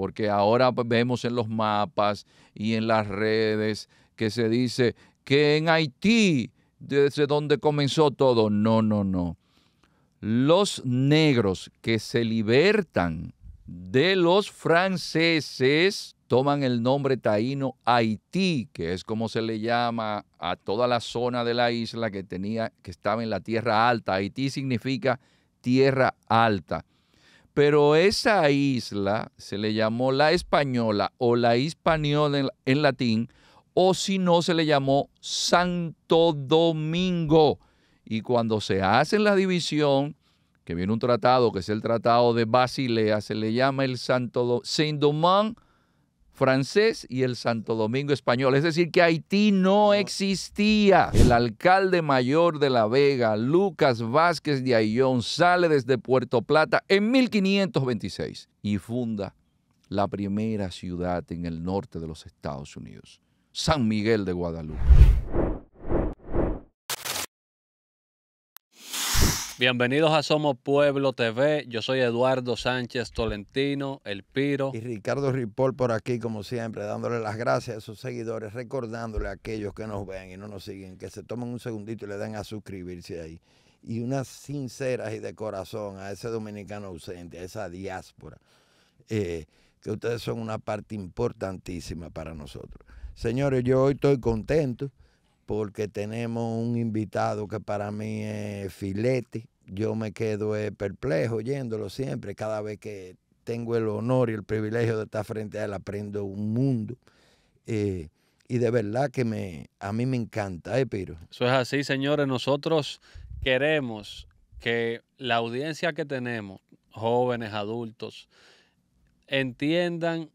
porque ahora vemos en los mapas y en las redes que se dice que en Haití, desde donde comenzó todo, no, no, no. Los negros que se libertan de los franceses toman el nombre taíno Haití, que es como se le llama a toda la zona de la isla que tenía que estaba en la tierra alta. Haití significa tierra alta. Pero esa isla se le llamó la española o la hispaniola en, latín, o si no, se le llamó Santo Domingo. Y cuando se hace la división, que viene un tratado, que es el Tratado de Basilea, se le llama el Santo Domingo francés y el Santo Domingo español. Es decir, que Haití no existía. El alcalde mayor de La Vega, Lucas Vázquez de Ayllón, sale desde Puerto Plata en 1526 y funda la primera ciudad en el norte de los Estados Unidos, San Miguel de Guadalupe. Bienvenidos a Somos Pueblo TV. Yo soy Eduardo Sánchez Tolentino, El Piro. Y Ricardo Ripoll por aquí, como siempre, dándole las gracias a sus seguidores, recordándole a aquellos que nos ven y no nos siguen, que se tomen un segundito y le den a suscribirse ahí. Y unas sinceras y de corazón a ese dominicano ausente, a esa diáspora, eh, que ustedes son una parte importantísima para nosotros. Señores, yo hoy estoy contento porque tenemos un invitado que para mí es filete, yo me quedo eh, perplejo oyéndolo siempre. Cada vez que tengo el honor y el privilegio de estar frente a él, aprendo un mundo. Eh, y de verdad que me, a mí me encanta, ¿eh, Piro? Eso es así, señores. Nosotros queremos que la audiencia que tenemos, jóvenes, adultos, entiendan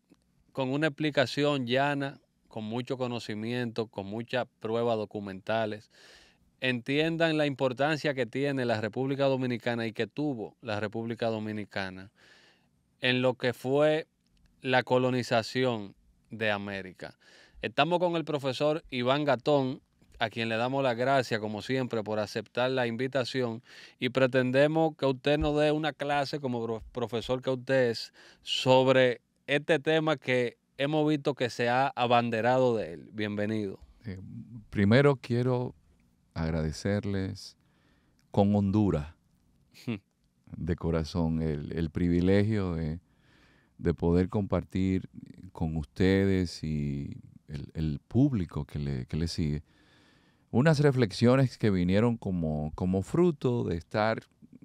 con una explicación llana, con mucho conocimiento, con muchas pruebas documentales, entiendan la importancia que tiene la República Dominicana y que tuvo la República Dominicana en lo que fue la colonización de América. Estamos con el profesor Iván Gatón, a quien le damos las gracias, como siempre, por aceptar la invitación y pretendemos que usted nos dé una clase como profesor que usted es sobre este tema que hemos visto que se ha abanderado de él. Bienvenido. Eh, primero quiero agradecerles con Honduras de corazón el, privilegio de, poder compartir con ustedes y el, público que le, sigue unas reflexiones que vinieron como, como fruto de estar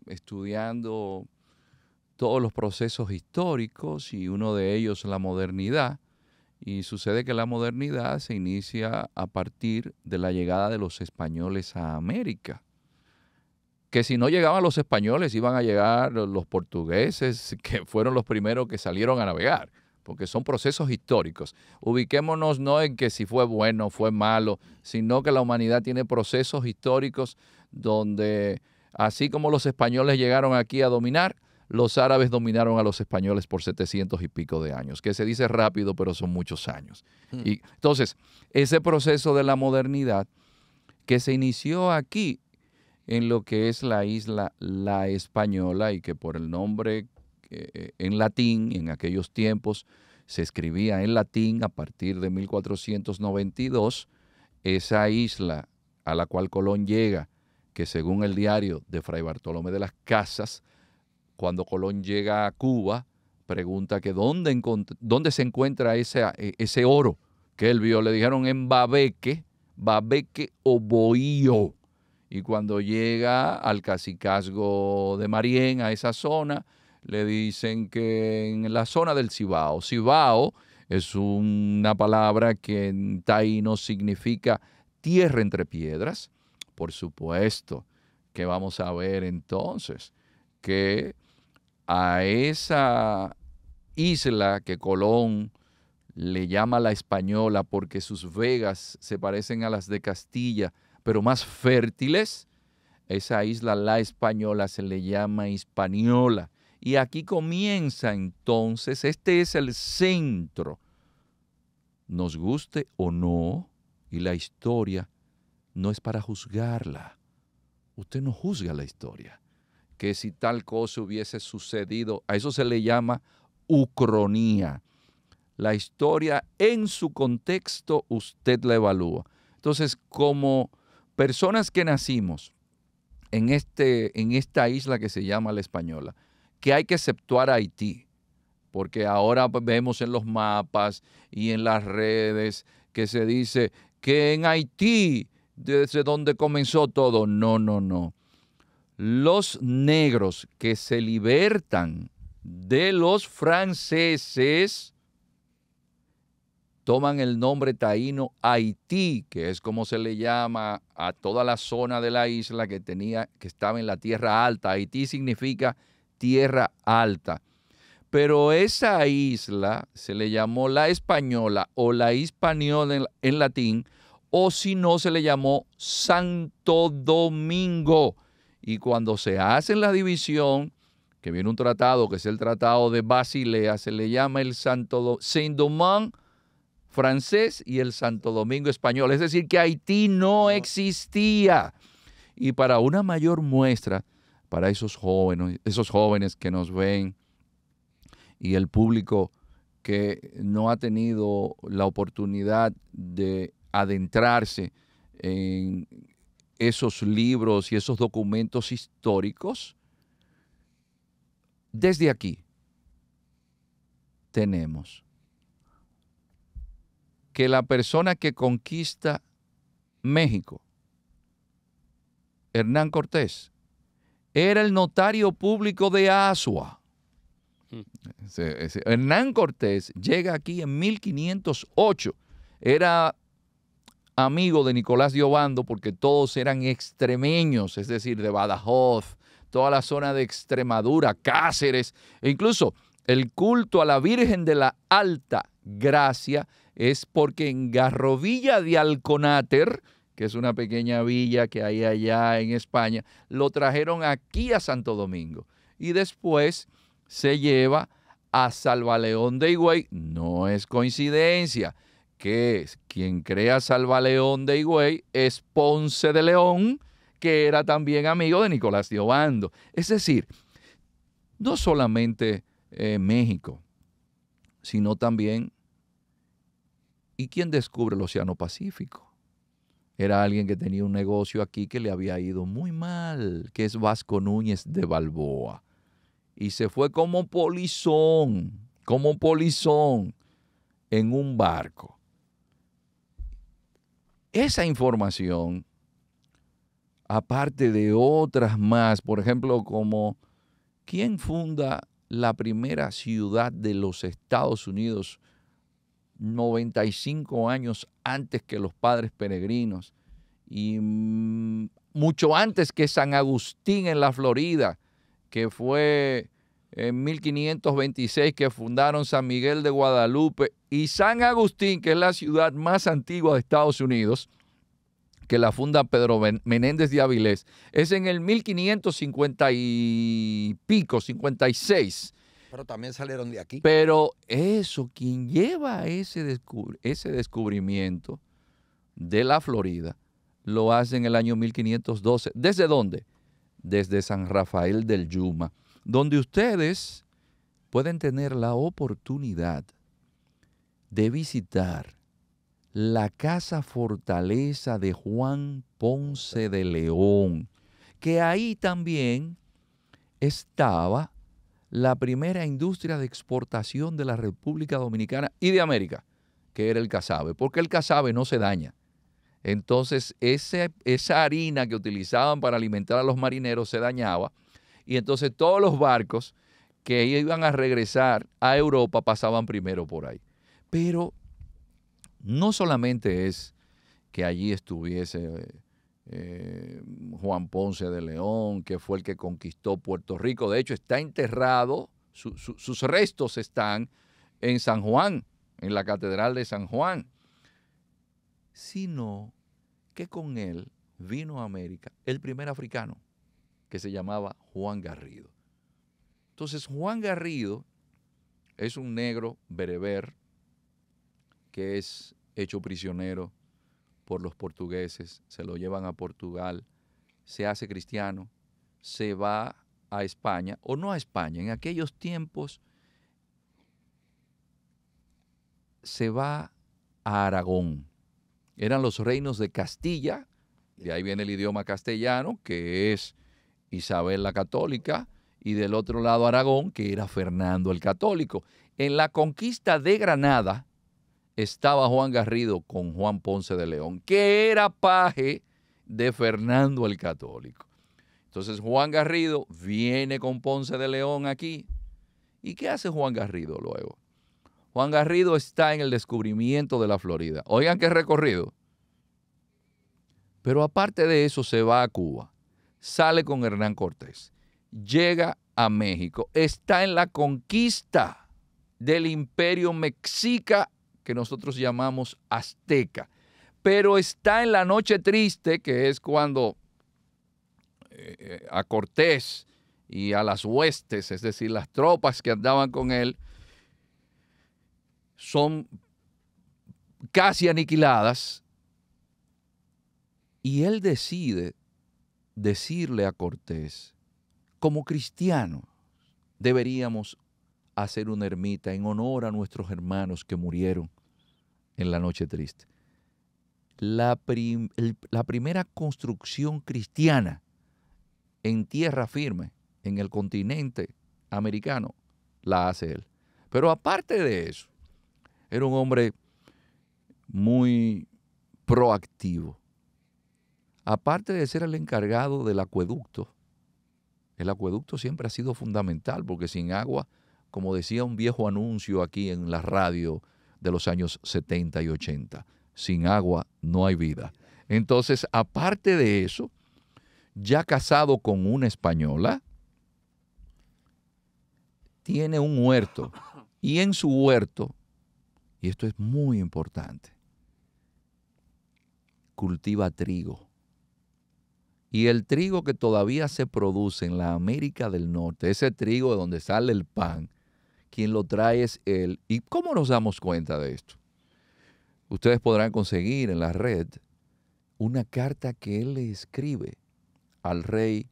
estudiando todos los procesos históricos y uno de ellos la modernidad y sucede que la modernidad se inicia a partir de la llegada de los españoles a América. Que si no llegaban los españoles, iban a llegar los portugueses, que fueron los primeros que salieron a navegar, porque son procesos históricos. Ubiquémonos no en que si fue bueno, fue malo, sino que la humanidad tiene procesos históricos donde, así como los españoles llegaron aquí a dominar, los árabes dominaron a los españoles por 700 y pico de años, que se dice rápido, pero son muchos años. Hmm. Y entonces, ese proceso de la modernidad que se inició aquí en lo que es la isla La Española y que por el nombre eh, en latín en aquellos tiempos se escribía en latín a partir de 1492, esa isla a la cual Colón llega, que según el diario de Fray Bartolomé de las Casas, cuando Colón llega a Cuba, pregunta que dónde, se encuentra eh, ese, oro que él vio. Le dijeron en Babeque, Babeque o Boío. Y cuando llega al cacicasgo de Marién, a esa zona, le dicen que en la zona del Cibao. Cibao es una palabra que en taíno significa tierra entre piedras. Por supuesto que vamos a ver entonces que a esa isla que Colón le llama la española porque sus vegas se parecen a las de Castilla, pero más fértiles, esa isla la española se le llama hispaniola. Y aquí comienza entonces, este es el centro, nos guste o no, y la historia no es para juzgarla. Usted no juzga la historia que si tal cosa hubiese sucedido, a eso se le llama ucronía. La historia en su contexto usted la evalúa. Entonces, como personas que nacimos en, este, en esta isla que se llama La Española, que hay que exceptuar a Haití, porque ahora vemos en los mapas y en las redes que se dice que en Haití, desde donde comenzó todo, no, no, no los negros que se libertan de los franceses toman el nombre taíno Haití, que es como se le llama a toda la zona de la isla que tenía que estaba en la tierra alta. Haití significa tierra alta. Pero esa isla se le llamó la española o la hispaniola en latín, o si no se le llamó Santo Domingo y cuando se hace la división, que viene un tratado, que es el Tratado de Basilea, se le llama el Santo Saint-Domingue francés y el Santo Domingo español. Es decir, que Haití no existía. Y para una mayor muestra, para esos jóvenes, esos jóvenes que nos ven y el público que no ha tenido la oportunidad de adentrarse en esos libros y esos documentos históricos, desde aquí tenemos que la persona que conquista México, Hernán Cortés, era el notario público de Asua. Hmm. Hernán Cortés llega aquí en 1508. Era amigo de Nicolás Diobando porque todos eran extremeños, es decir, de Badajoz, toda la zona de Extremadura, Cáceres, e incluso el culto a la Virgen de la Alta Gracia es porque en Garrovilla de Alconáter, que es una pequeña villa que hay allá en España, lo trajeron aquí a Santo Domingo y después se lleva a Salvaleón de Higüey. No es coincidencia que es quien crea Salva León de Higüey es Ponce de León, que era también amigo de Nicolás Diobando. Es decir, no solamente eh, México, sino también, ¿y quién descubre el Océano Pacífico? Era alguien que tenía un negocio aquí que le había ido muy mal, que es Vasco Núñez de Balboa. Y se fue como polizón, como polizón, en un barco esa información, aparte de otras más, por ejemplo, como quién funda la primera ciudad de los Estados Unidos 95 años antes que los padres peregrinos y mm, mucho antes que San Agustín en la Florida, que fue en 1526 que fundaron San Miguel de Guadalupe y San Agustín, que es la ciudad más antigua de Estados Unidos, que la funda Pedro Menéndez de Avilés, es en el 1550 y pico, 56. Pero también salieron de aquí. Pero eso, quien lleva ese, ese descubrimiento de la Florida, lo hace en el año 1512. ¿Desde dónde? Desde San Rafael del Yuma donde ustedes pueden tener la oportunidad de visitar la casa fortaleza de Juan Ponce de León, que ahí también estaba la primera industria de exportación de la República Dominicana y de América, que era el casabe, porque el casabe no se daña. Entonces, esa harina que utilizaban para alimentar a los marineros se dañaba y entonces todos los barcos que iban a regresar a Europa pasaban primero por ahí. Pero no solamente es que allí estuviese eh, Juan Ponce de León, que fue el que conquistó Puerto Rico, de hecho está enterrado, sus restos están en San Juan, en la Catedral de San Juan, sino que con él vino a América el primer africano que se llamaba Juan Garrido. Entonces Juan Garrido es un negro bereber que es hecho prisionero por los portugueses, se lo llevan a Portugal, se hace cristiano, se va a España, o no a España, en aquellos tiempos se va a Aragón. Eran los reinos de Castilla, de ahí viene el idioma castellano, que es Isabel la Católica, y del otro lado Aragón, que era Fernando el Católico. En la conquista de Granada estaba Juan Garrido con Juan Ponce de León, que era paje de Fernando el Católico. Entonces Juan Garrido viene con Ponce de León aquí. ¿Y qué hace Juan Garrido luego? Juan Garrido está en el descubrimiento de la Florida. Oigan qué recorrido. Pero aparte de eso se va a Cuba sale con Hernán Cortés, llega a México, está en la conquista del imperio mexica que nosotros llamamos azteca, pero está en la noche triste, que es cuando eh, a Cortés y a las huestes, es decir, las tropas que andaban con él, son casi aniquiladas, y él decide decirle a Cortés, como cristiano deberíamos hacer una ermita en honor a nuestros hermanos que murieron en la noche triste. La, la primera construcción cristiana en tierra firme, en el continente americano, la hace él. Pero aparte de eso, era un hombre muy proactivo aparte de ser el encargado del acueducto, el acueducto siempre ha sido fundamental porque sin agua, como decía un viejo anuncio aquí en la radio de los años 70 y 80, sin agua no hay vida. Entonces, aparte de eso, ya casado con una española, tiene un huerto y en su huerto, y esto es muy importante, cultiva trigo. Y el trigo que todavía se produce en la América del Norte, ese trigo de donde sale el pan, quien lo trae es él. ¿Y cómo nos damos cuenta de esto? Ustedes podrán conseguir en la red una carta que él le escribe al rey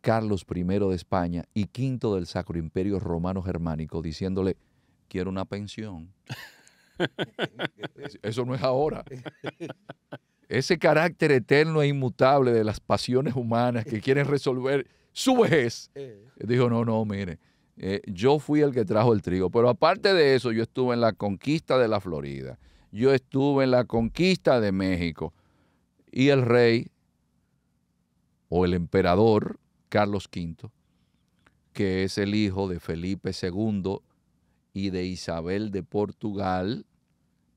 Carlos I de España y V del Sacro Imperio Romano Germánico, diciéndole, quiero una pensión. Eso no es ahora. ese carácter eterno e inmutable de las pasiones humanas que quieren resolver su vejez. Eh. Dijo, no, no, mire, eh, yo fui el que trajo el trigo, pero aparte de eso, yo estuve en la conquista de la Florida, yo estuve en la conquista de México, y el rey o el emperador Carlos V, que es el hijo de Felipe II y de Isabel de Portugal,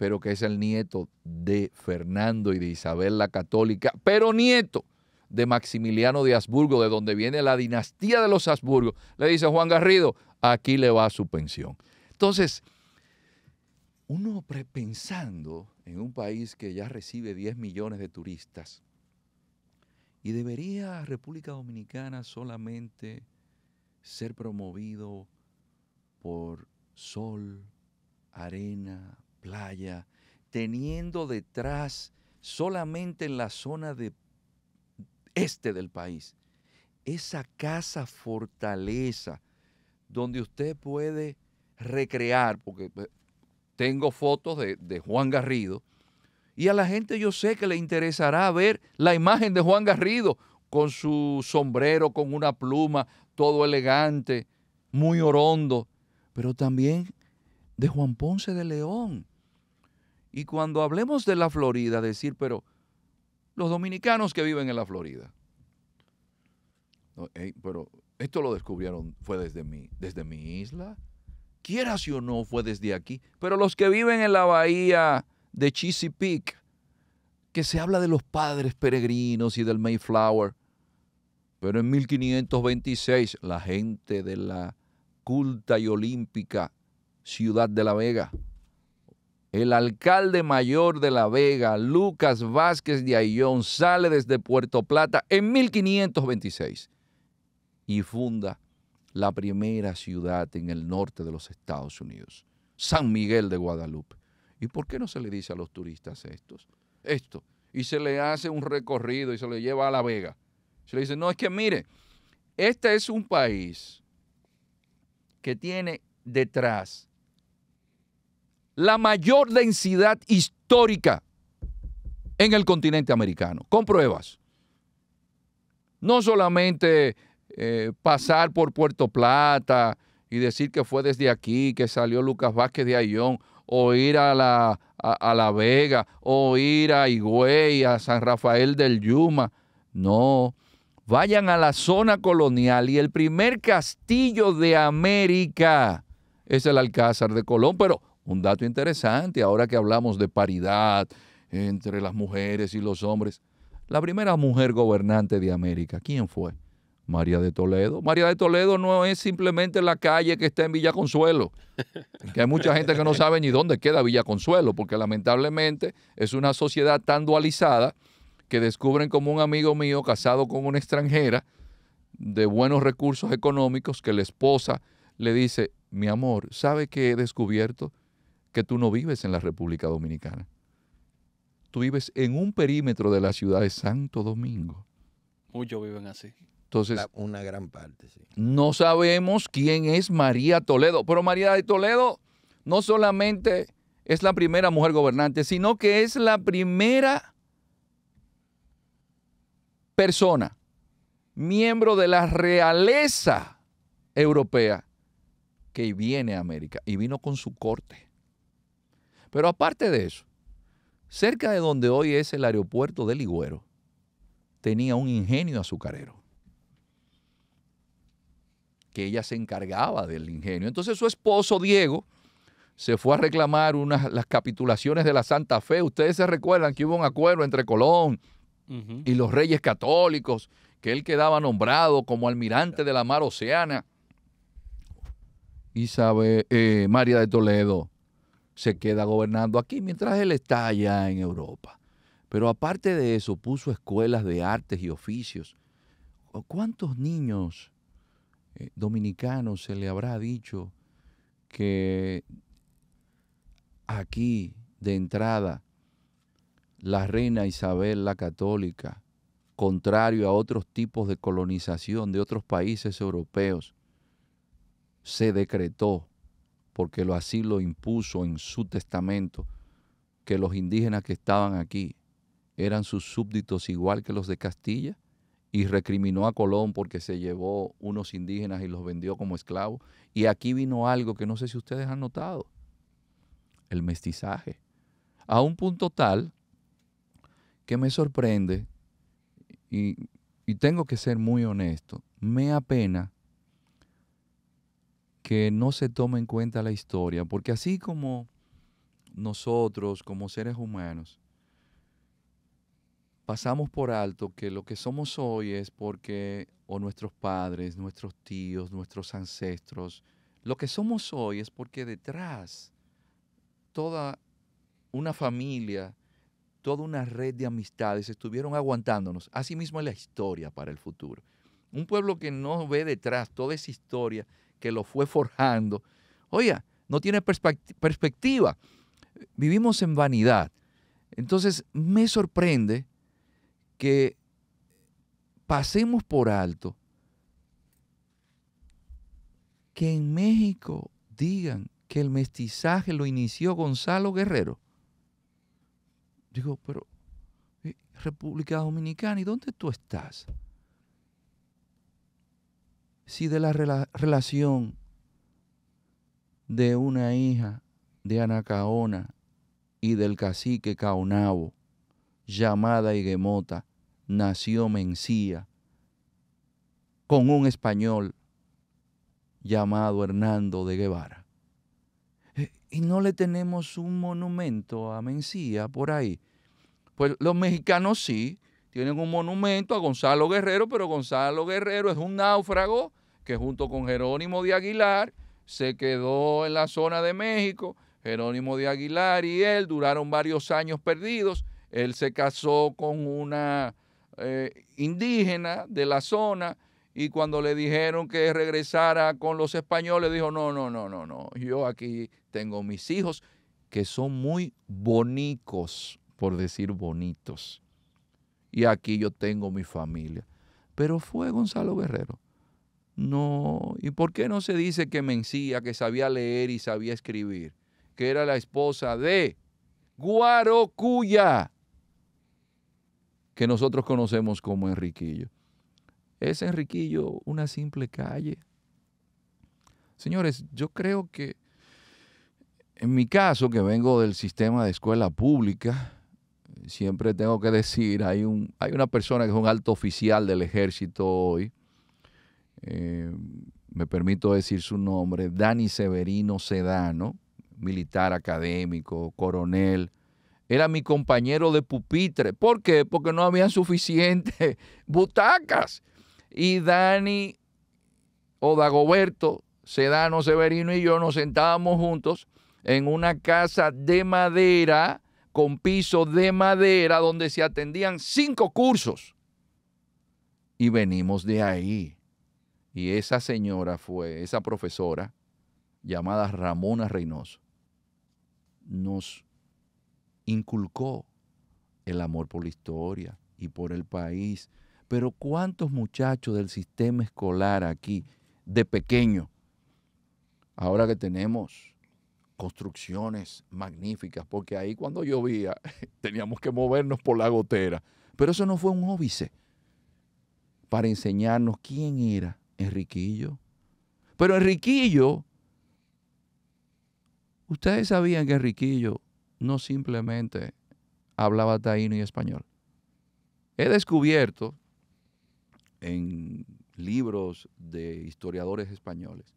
pero que es el nieto de Fernando y de Isabel la Católica, pero nieto de Maximiliano de Habsburgo, de donde viene la dinastía de los Habsburgo, le dice Juan Garrido, aquí le va su pensión. Entonces, uno pensando en un país que ya recibe 10 millones de turistas, y debería República Dominicana solamente ser promovido por sol, arena, playa, teniendo detrás solamente en la zona de este del país, esa casa fortaleza donde usted puede recrear, porque eh, tengo fotos de, de, Juan Garrido, y a la gente yo sé que le interesará ver la imagen de Juan Garrido con su sombrero, con una pluma, todo elegante, muy orondo, pero también de Juan Ponce de León, y cuando hablemos de la Florida, decir, pero los dominicanos que viven en la Florida. pero esto lo descubrieron, fue desde mi, desde mi isla. o no, fue desde aquí. Pero los que viven en la bahía de Chesapeake, que se habla de los padres peregrinos y del Mayflower. Pero en 1526, la gente de la culta y olímpica ciudad de La Vega el alcalde mayor de La Vega, Lucas Vázquez de Ayllón, sale desde Puerto Plata en 1526 y funda la primera ciudad en el norte de los Estados Unidos, San Miguel de Guadalupe. ¿Y por qué no se le dice a los turistas estos? Esto. Y se le hace un recorrido y se le lleva a La Vega. Se le dice, no, es que mire, este es un país que tiene detrás la mayor densidad histórica en el continente americano, con pruebas. No solamente eh, pasar por Puerto Plata y decir que fue desde aquí, que salió Lucas Vázquez de Ayón, o ir a la, a, a la Vega, o ir a Higüey, a San Rafael del Yuma. No, vayan a la zona colonial y el primer castillo de América es el Alcázar de Colón, pero un dato interesante, ahora que hablamos de paridad entre las mujeres y los hombres, la primera mujer gobernante de América, ¿quién fue? María de Toledo. María de Toledo no es simplemente la calle que está en Villa Consuelo, que hay mucha gente que no sabe ni dónde queda Villa Consuelo, porque lamentablemente es una sociedad tan dualizada que descubren como un amigo mío casado con una extranjera de buenos recursos económicos que la esposa le dice, mi amor, ¿sabe qué he descubierto? que tú no vives en la República Dominicana. Tú vives en un perímetro de la ciudad de Santo Domingo. Muchos viven así. Entonces, una gran parte, sí. No sabemos quién es María Toledo, pero María de Toledo no solamente es la primera mujer gobernante, sino que es la primera persona, miembro de la realeza europea, que viene a América y vino con su corte. Pero aparte de eso, cerca de donde hoy es el aeropuerto de Ligüero, tenía un ingenio azucarero que ella se encargaba del ingenio. Entonces su esposo Diego se fue a reclamar unas, las capitulaciones de la Santa Fe. Ustedes se recuerdan que hubo un acuerdo entre Colón y los reyes católicos, que él quedaba nombrado como almirante de la mar Oceana. Isabel, eh, María de Toledo se queda gobernando aquí mientras él está allá en Europa. Pero aparte de eso, puso escuelas de artes y oficios. ¿Cuántos niños eh, dominicanos se le habrá dicho que aquí de entrada la reina Isabel la católica, contrario a otros tipos de colonización de otros países europeos, se decretó porque lo así lo impuso en su testamento, que los indígenas que estaban aquí eran sus súbditos igual que los de Castilla, y recriminó a Colón porque se llevó unos indígenas y los vendió como esclavos. Y aquí vino algo que no sé si ustedes han notado, el mestizaje, a un punto tal que me sorprende y, y tengo que ser muy honesto, me apena que no se tome en cuenta la historia, porque así como nosotros, como seres humanos, pasamos por alto que lo que somos hoy es porque o nuestros padres, nuestros tíos, nuestros ancestros, lo que somos hoy es porque detrás toda una familia, toda una red de amistades estuvieron aguantándonos. Asimismo es la historia para el futuro. Un pueblo que no ve detrás toda esa historia que lo fue forjando, oiga, no tiene perspectiva. Vivimos en vanidad. Entonces me sorprende que pasemos por alto que en México digan que el mestizaje lo inició Gonzalo Guerrero. Digo, pero eh, República Dominicana, ¿y dónde tú estás? si de la relación de una hija de Anacaona y del cacique Caonabo, llamada Iguemota, nació Mencía, con un español llamado Hernando de Guevara. Eh, y no le tenemos un monumento a Mencía por ahí. Pues los mexicanos sí, tienen un monumento a Gonzalo Guerrero, pero Gonzalo Guerrero es un náufrago que junto con Jerónimo de Aguilar se quedó en la zona de México. Jerónimo de Aguilar y él duraron varios años perdidos. Él se casó con una eh, indígena de la zona y cuando le dijeron que regresara con los españoles, dijo, no, no, no, no, no, yo aquí tengo mis hijos que son muy bonicos, por decir bonitos. Y aquí yo tengo mi familia. Pero fue Gonzalo Guerrero no, ¿y por qué no se dice que Mencía, que sabía leer y sabía escribir, que era la esposa de Guarocuya, que nosotros conocemos como Enriquillo? Es Enriquillo una simple calle. Señores, yo creo que en mi caso, que vengo del sistema de escuela pública, siempre tengo que decir, hay, un, hay una persona que es un alto oficial del ejército hoy, eh, me permito decir su nombre, Dani Severino Sedano, militar académico, coronel, era mi compañero de pupitre. ¿Por qué? Porque no había suficientes butacas. Y Dani o Dagoberto Sedano Severino y yo nos sentábamos juntos en una casa de madera, con piso de madera, donde se atendían cinco cursos. Y venimos de ahí. Y esa señora fue, esa profesora, llamada Ramona Reynoso, nos inculcó el amor por la historia y por el país. Pero ¿cuántos muchachos del sistema escolar aquí, de pequeño, ahora que tenemos construcciones magníficas, porque ahí cuando llovía teníamos que movernos por la gotera, pero eso no fue un óbice para enseñarnos quién era Enriquillo. Pero Enriquillo, ustedes sabían que Enriquillo no simplemente hablaba taíno y español. He descubierto en libros de historiadores españoles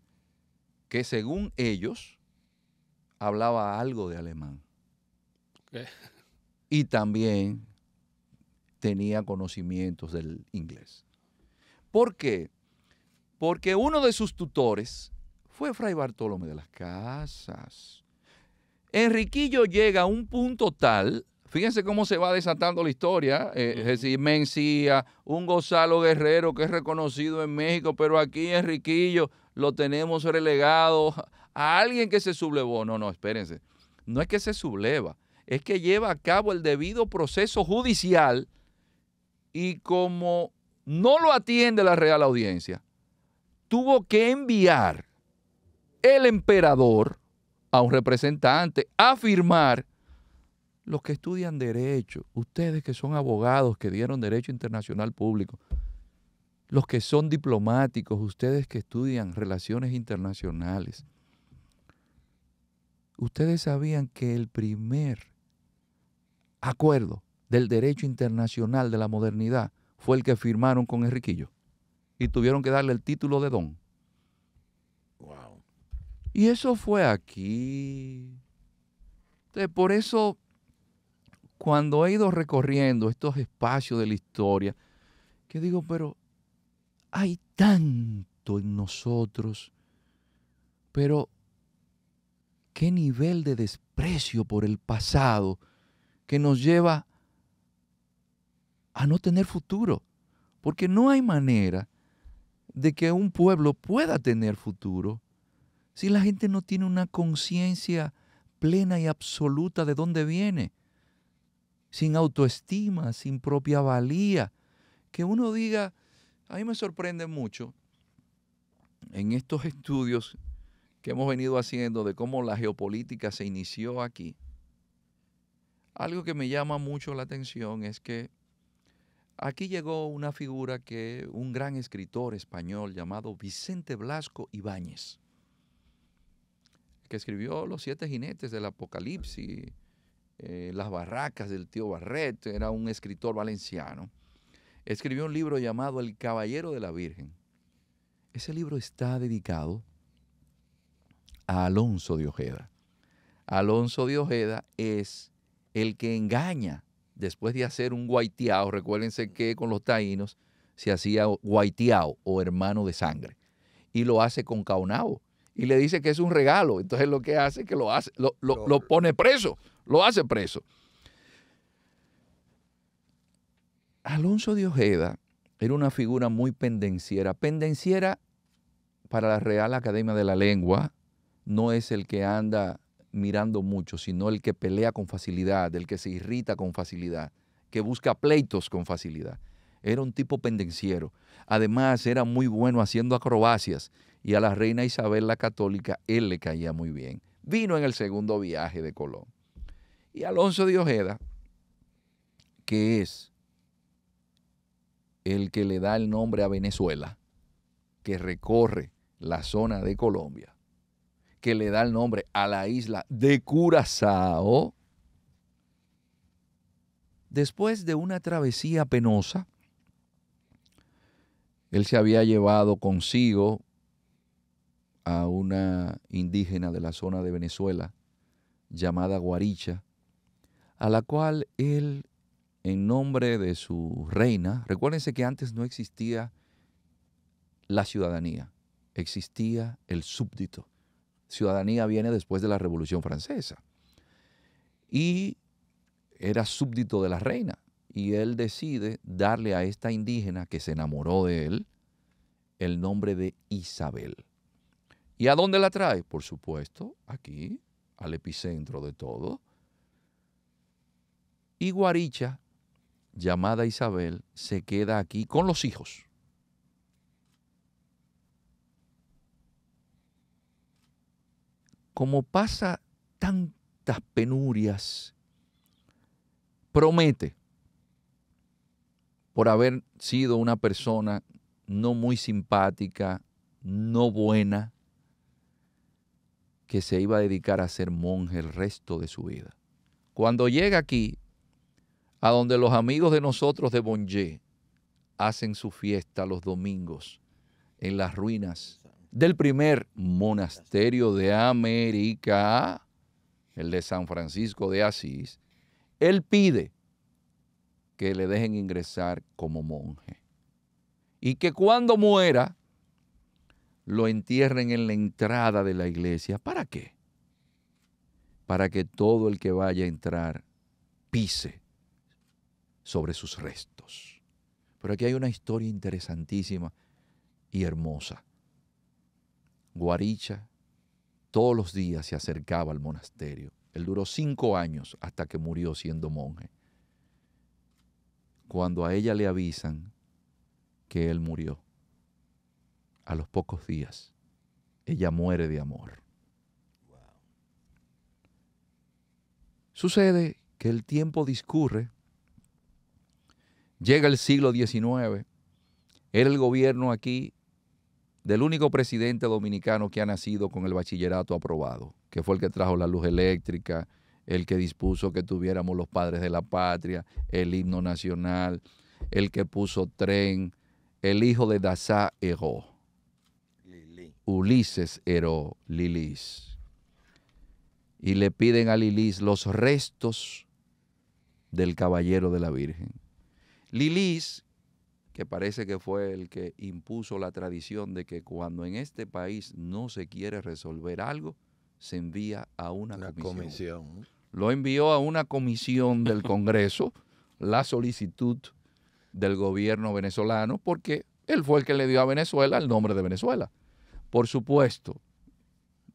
que según ellos hablaba algo de alemán. Y también tenía conocimientos del inglés. ¿Por qué? porque uno de sus tutores fue Fray Bartolomé de las Casas. Enriquillo llega a un punto tal, fíjense cómo se va desatando la historia, eh, es decir, Mencía, un Gonzalo Guerrero que es reconocido en México, pero aquí Enriquillo lo tenemos relegado a alguien que se sublevó. No, no, espérense. No es que se subleva, es que lleva a cabo el debido proceso judicial y como no lo atiende la Real Audiencia, tuvo que enviar el emperador a un representante a firmar los que estudian derecho, ustedes que son abogados que dieron derecho internacional público, los que son diplomáticos, ustedes que estudian relaciones internacionales, ustedes sabían que el primer acuerdo del derecho internacional de la modernidad fue el que firmaron con Enriquillo y tuvieron que darle el título de don. Wow. Y eso fue aquí. Entonces, por eso, cuando he ido recorriendo estos espacios de la historia, que digo, pero hay tanto en nosotros, pero qué nivel de desprecio por el pasado que nos lleva a no tener futuro. Porque no hay manera de que un pueblo pueda tener futuro si la gente no tiene una conciencia plena y absoluta de dónde viene, sin autoestima, sin propia valía, que uno diga, a mí me sorprende mucho en estos estudios que hemos venido haciendo de cómo la geopolítica se inició aquí. Algo que me llama mucho la atención es que Aquí llegó una figura que un gran escritor español llamado Vicente Blasco Ibáñez, que escribió Los siete jinetes del Apocalipsis, eh, Las barracas del tío Barret, era un escritor valenciano, escribió un libro llamado El Caballero de la Virgen. Ese libro está dedicado a Alonso de Ojeda. Alonso de Ojeda es el que engaña después de hacer un guaitiao, recuérdense que con los taínos se hacía guaitiao o hermano de sangre, y lo hace con caonabo, y le dice que es un regalo, entonces lo que hace es que lo, hace, lo pone preso, lo hace preso. Alonso de Ojeda era una figura muy pendenciera. Pendenciera para la Real Academia de la Lengua no es el que anda mirando mucho, sino el que pelea con facilidad, el que se irrita con facilidad, que busca pleitos con facilidad. Era un tipo pendenciero. Además, era muy bueno haciendo acrobacias y a la reina Isabel la católica él le caía muy bien. Vino en el segundo viaje de Colón. Y Alonso de Ojeda, que es el que le da el nombre a Venezuela, que recorre la zona de Colombia, que le da el nombre a la isla de Curazao, después de una travesía penosa, él se había llevado consigo a una indígena de la zona de Venezuela llamada Guaricha, a la cual él, en nombre de su reina, recuérdense que antes no existía la ciudadanía, existía el súbdito ciudadanía viene después de la Revolución Francesa. Y era súbdito de la reina. Y él decide darle a esta indígena que se enamoró de él el nombre de Isabel. ¿Y a dónde la trae? Por supuesto, aquí, al epicentro de todo. Y Guaricha, llamada Isabel, se queda aquí con los hijos. como pasa tantas penurias, promete por haber sido una persona no muy simpática, no buena, que se iba a dedicar a ser monje el resto de su vida. Cuando llega aquí, a donde los amigos de nosotros de Bonje hacen su fiesta los domingos en las ruinas del primer monasterio de América, el de San Francisco de Asís, él pide que le dejen ingresar como monje y que cuando muera lo entierren en la entrada de la iglesia. ¿Para qué? Para que todo el que vaya a entrar pise sobre sus restos. Pero aquí hay una historia interesantísima y hermosa. Guaricha todos los días se acercaba al monasterio. Él duró cinco años hasta que murió siendo monje. Cuando a ella le avisan que él murió, a los pocos días, ella muere de amor. Sucede que el tiempo discurre, llega el siglo XIX, era el gobierno aquí del único presidente dominicano que ha nacido con el bachillerato aprobado, que fue el que trajo la luz eléctrica, el que dispuso que tuviéramos los padres de la patria, el himno nacional, el que puso tren, el hijo de Daza Heró, Ulises Heró, Lilis. Y le piden a Lilis los restos del caballero de la Virgen. Lilis que parece que fue el que impuso la tradición de que cuando en este país no se quiere resolver algo, se envía a una, comisión. Lo envió a una comisión del Congreso la solicitud del gobierno venezolano porque él fue el que le dio a Venezuela el nombre de Venezuela. Por supuesto,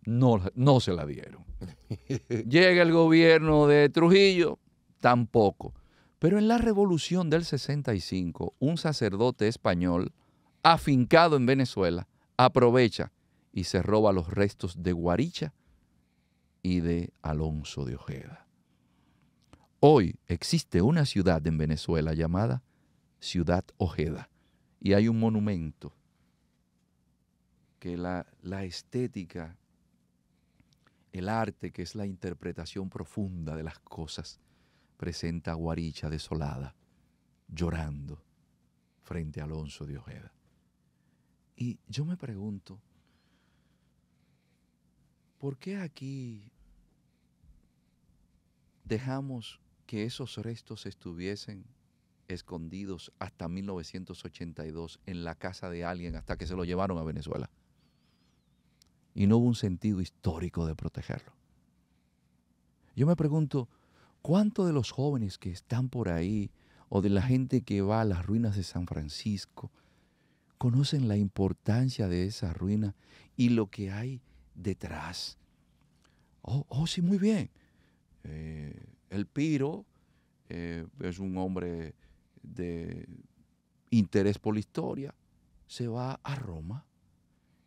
no, no se la dieron. Llega el gobierno de Trujillo, tampoco. Pero en la revolución del 65, un sacerdote español, afincado en Venezuela, aprovecha y se roba los restos de Guaricha y de Alonso de Ojeda. Hoy existe una ciudad en Venezuela llamada Ciudad Ojeda y hay un monumento que la, la estética, el arte, que es la interpretación profunda de las cosas, presenta a Guaricha desolada, llorando frente a Alonso de Ojeda. Y yo me pregunto, ¿por qué aquí dejamos que esos restos estuviesen escondidos hasta 1982 en la casa de alguien hasta que se lo llevaron a Venezuela? Y no hubo un sentido histórico de protegerlo. Yo me pregunto, ¿Cuántos de los jóvenes que están por ahí o de la gente que va a las ruinas de San Francisco conocen la importancia de esa ruina y lo que hay detrás? Oh, oh sí, muy bien. Eh, el Piro eh, es un hombre de interés por la historia, se va a Roma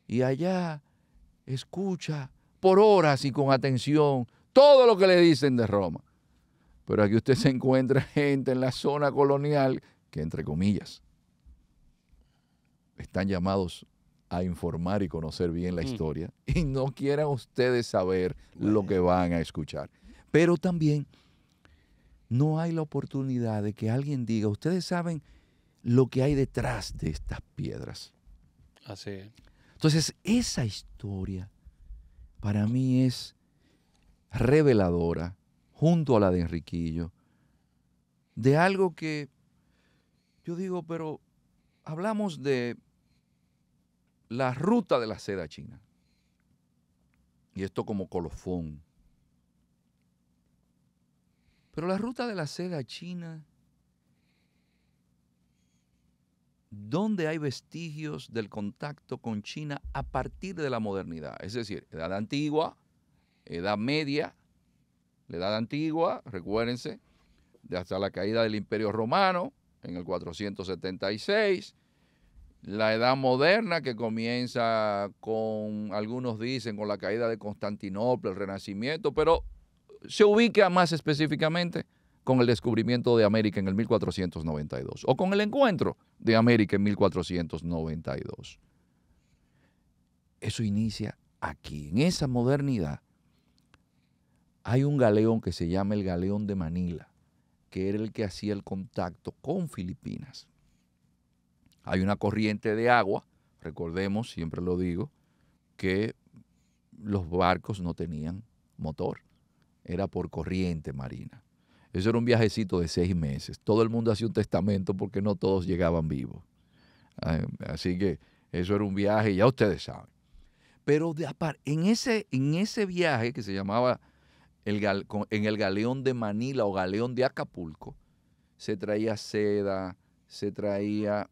y allá escucha por horas y con atención todo lo que le dicen de Roma. Pero aquí usted se encuentra gente en la zona colonial que, entre comillas, están llamados a informar y conocer bien la mm. historia y no quieran ustedes saber lo que van a escuchar. Pero también no hay la oportunidad de que alguien diga, ustedes saben lo que hay detrás de estas piedras. Así es. Entonces, esa historia para mí es reveladora junto a la de Enriquillo, de algo que yo digo, pero hablamos de la ruta de la seda china. Y esto como colofón. Pero la ruta de la seda china, ¿dónde hay vestigios del contacto con China a partir de la modernidad? Es decir, edad antigua, edad media, la edad antigua, recuérdense, de hasta la caída del Imperio Romano en el 476, la edad moderna que comienza con, algunos dicen, con la caída de Constantinopla, el Renacimiento, pero se ubica más específicamente con el descubrimiento de América en el 1492 o con el encuentro de América en 1492. Eso inicia aquí, en esa modernidad hay un galeón que se llama el galeón de Manila, que era el que hacía el contacto con Filipinas. Hay una corriente de agua, recordemos, siempre lo digo, que los barcos no tenían motor, era por corriente marina. Eso era un viajecito de seis meses. Todo el mundo hacía un testamento porque no todos llegaban vivos. Así que eso era un viaje, ya ustedes saben. Pero en ese, en ese viaje que se llamaba en el galeón de Manila o galeón de Acapulco, se traía seda, se traía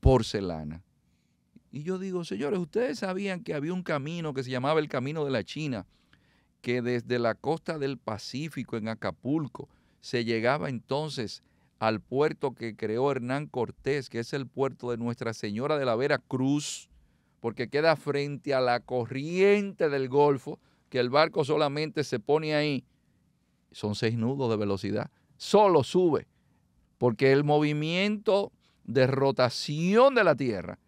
porcelana. Y yo digo, señores, ustedes sabían que había un camino que se llamaba el Camino de la China, que desde la costa del Pacífico en Acapulco se llegaba entonces al puerto que creó Hernán Cortés, que es el puerto de Nuestra Señora de la Vera Cruz, porque queda frente a la corriente del Golfo, que el barco solamente se pone ahí, son seis nudos de velocidad, solo sube, porque el movimiento de rotación de la Tierra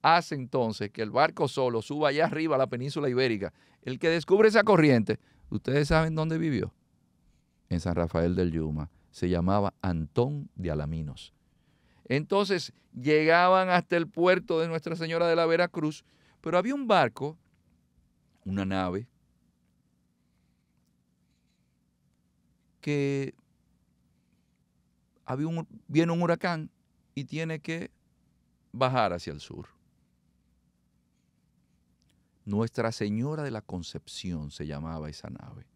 hace entonces que el barco solo suba allá arriba a la península ibérica. El que descubre esa corriente, ustedes saben dónde vivió, en San Rafael del Yuma, se llamaba Antón de Alaminos. Entonces llegaban hasta el puerto de Nuestra Señora de la Veracruz, pero había un barco, una nave, que había un, viene un huracán y tiene que bajar hacia el sur. Nuestra Señora de la Concepción se llamaba esa nave.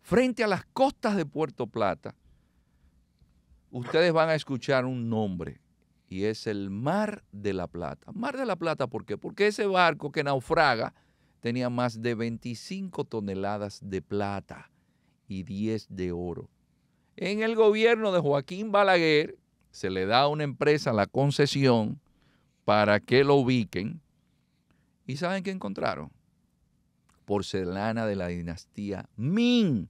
Frente a las costas de Puerto Plata, ustedes van a escuchar un nombre y es el Mar de la Plata. Mar de la Plata, ¿por qué? Porque ese barco que naufraga tenía más de 25 toneladas de plata y 10 de oro. En el gobierno de Joaquín Balaguer se le da a una empresa la concesión para que lo ubiquen. ¿Y saben qué encontraron? Porcelana de la dinastía Ming.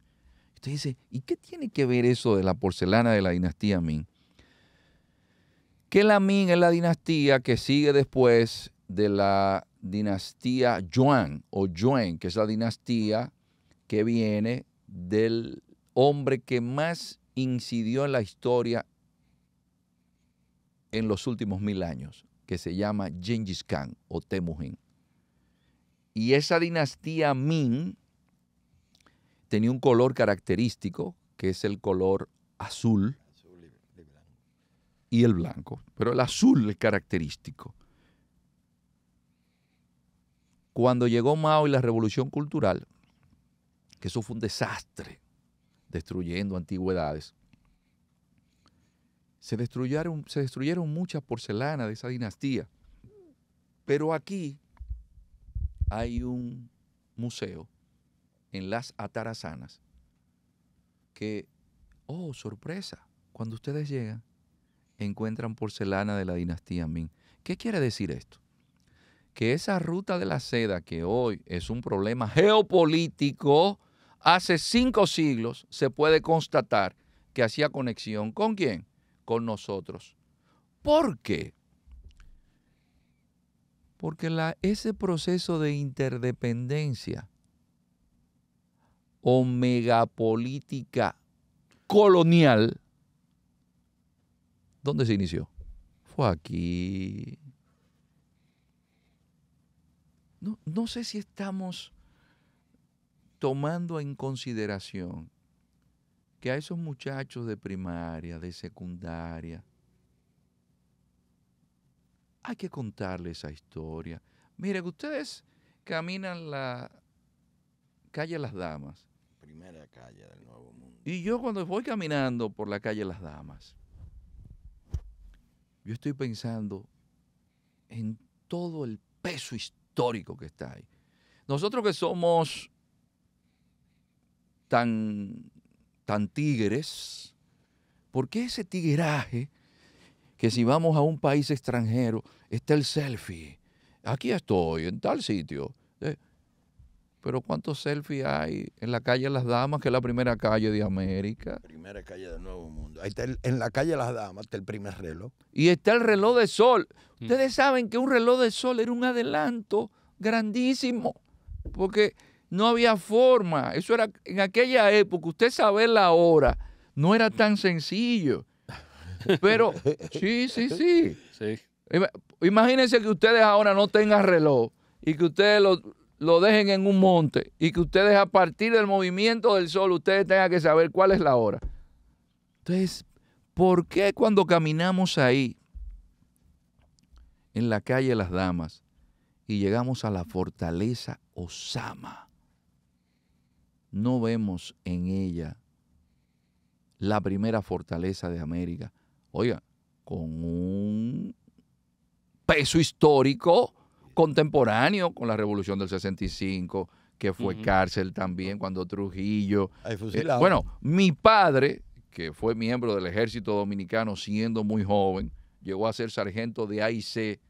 Usted dice, ¿y qué tiene que ver eso de la porcelana de la dinastía Ming? Que la Ming es la dinastía que sigue después de la dinastía Yuan o Yuan, que es la dinastía que viene del hombre que más incidió en la historia en los últimos mil años, que se llama Genghis Khan o Temujin. Y esa dinastía Ming tenía un color característico, que es el color azul, y, y el blanco, pero el azul es característico. Cuando llegó Mao y la revolución cultural, que eso fue un desastre, destruyendo antigüedades. Se destruyeron, se destruyeron muchas porcelanas de esa dinastía, pero aquí hay un museo en las Atarazanas que, oh, sorpresa, cuando ustedes llegan, encuentran porcelana de la dinastía Ming. ¿Qué quiere decir esto? Que esa ruta de la seda, que hoy es un problema geopolítico, hace cinco siglos se puede constatar que hacía conexión con quién? Con nosotros. ¿Por qué? Porque la, ese proceso de interdependencia o megapolítica colonial, ¿dónde se inició? Fue aquí. No, no sé si estamos tomando en consideración que a esos muchachos de primaria, de secundaria, hay que contarles esa historia. Mire, ustedes caminan la calle Las Damas. Primera calle del Nuevo Mundo. Y yo cuando voy caminando por la calle Las Damas, yo estoy pensando en todo el peso histórico que está ahí. Nosotros que somos tan, tan tigres? ¿Por qué ese tigueraje que si vamos a un país extranjero está el selfie? Aquí estoy, en tal sitio. Eh, pero ¿cuántos selfies hay en la calle Las Damas, que es la primera calle de América? Primera calle del Nuevo Mundo. Ahí está en la calle Las Damas está el primer reloj. Y está el reloj de sol. Mm. Ustedes saben que un reloj de sol era un adelanto grandísimo, porque no había forma. Eso era en aquella época. Usted saber la hora. No era tan sencillo. Pero sí, sí, sí. Imagínense que ustedes ahora no tengan reloj y que ustedes lo, lo dejen en un monte y que ustedes a partir del movimiento del sol ustedes tengan que saber cuál es la hora. Entonces, ¿por qué cuando caminamos ahí en la calle Las Damas y llegamos a la fortaleza Osama? no vemos en ella la primera fortaleza de América. Oiga, con un peso histórico contemporáneo con la revolución del 65, que fue cárcel también cuando Trujillo. Eh, bueno, mi padre, que fue miembro del ejército dominicano siendo muy joven, llegó a ser sargento de AIC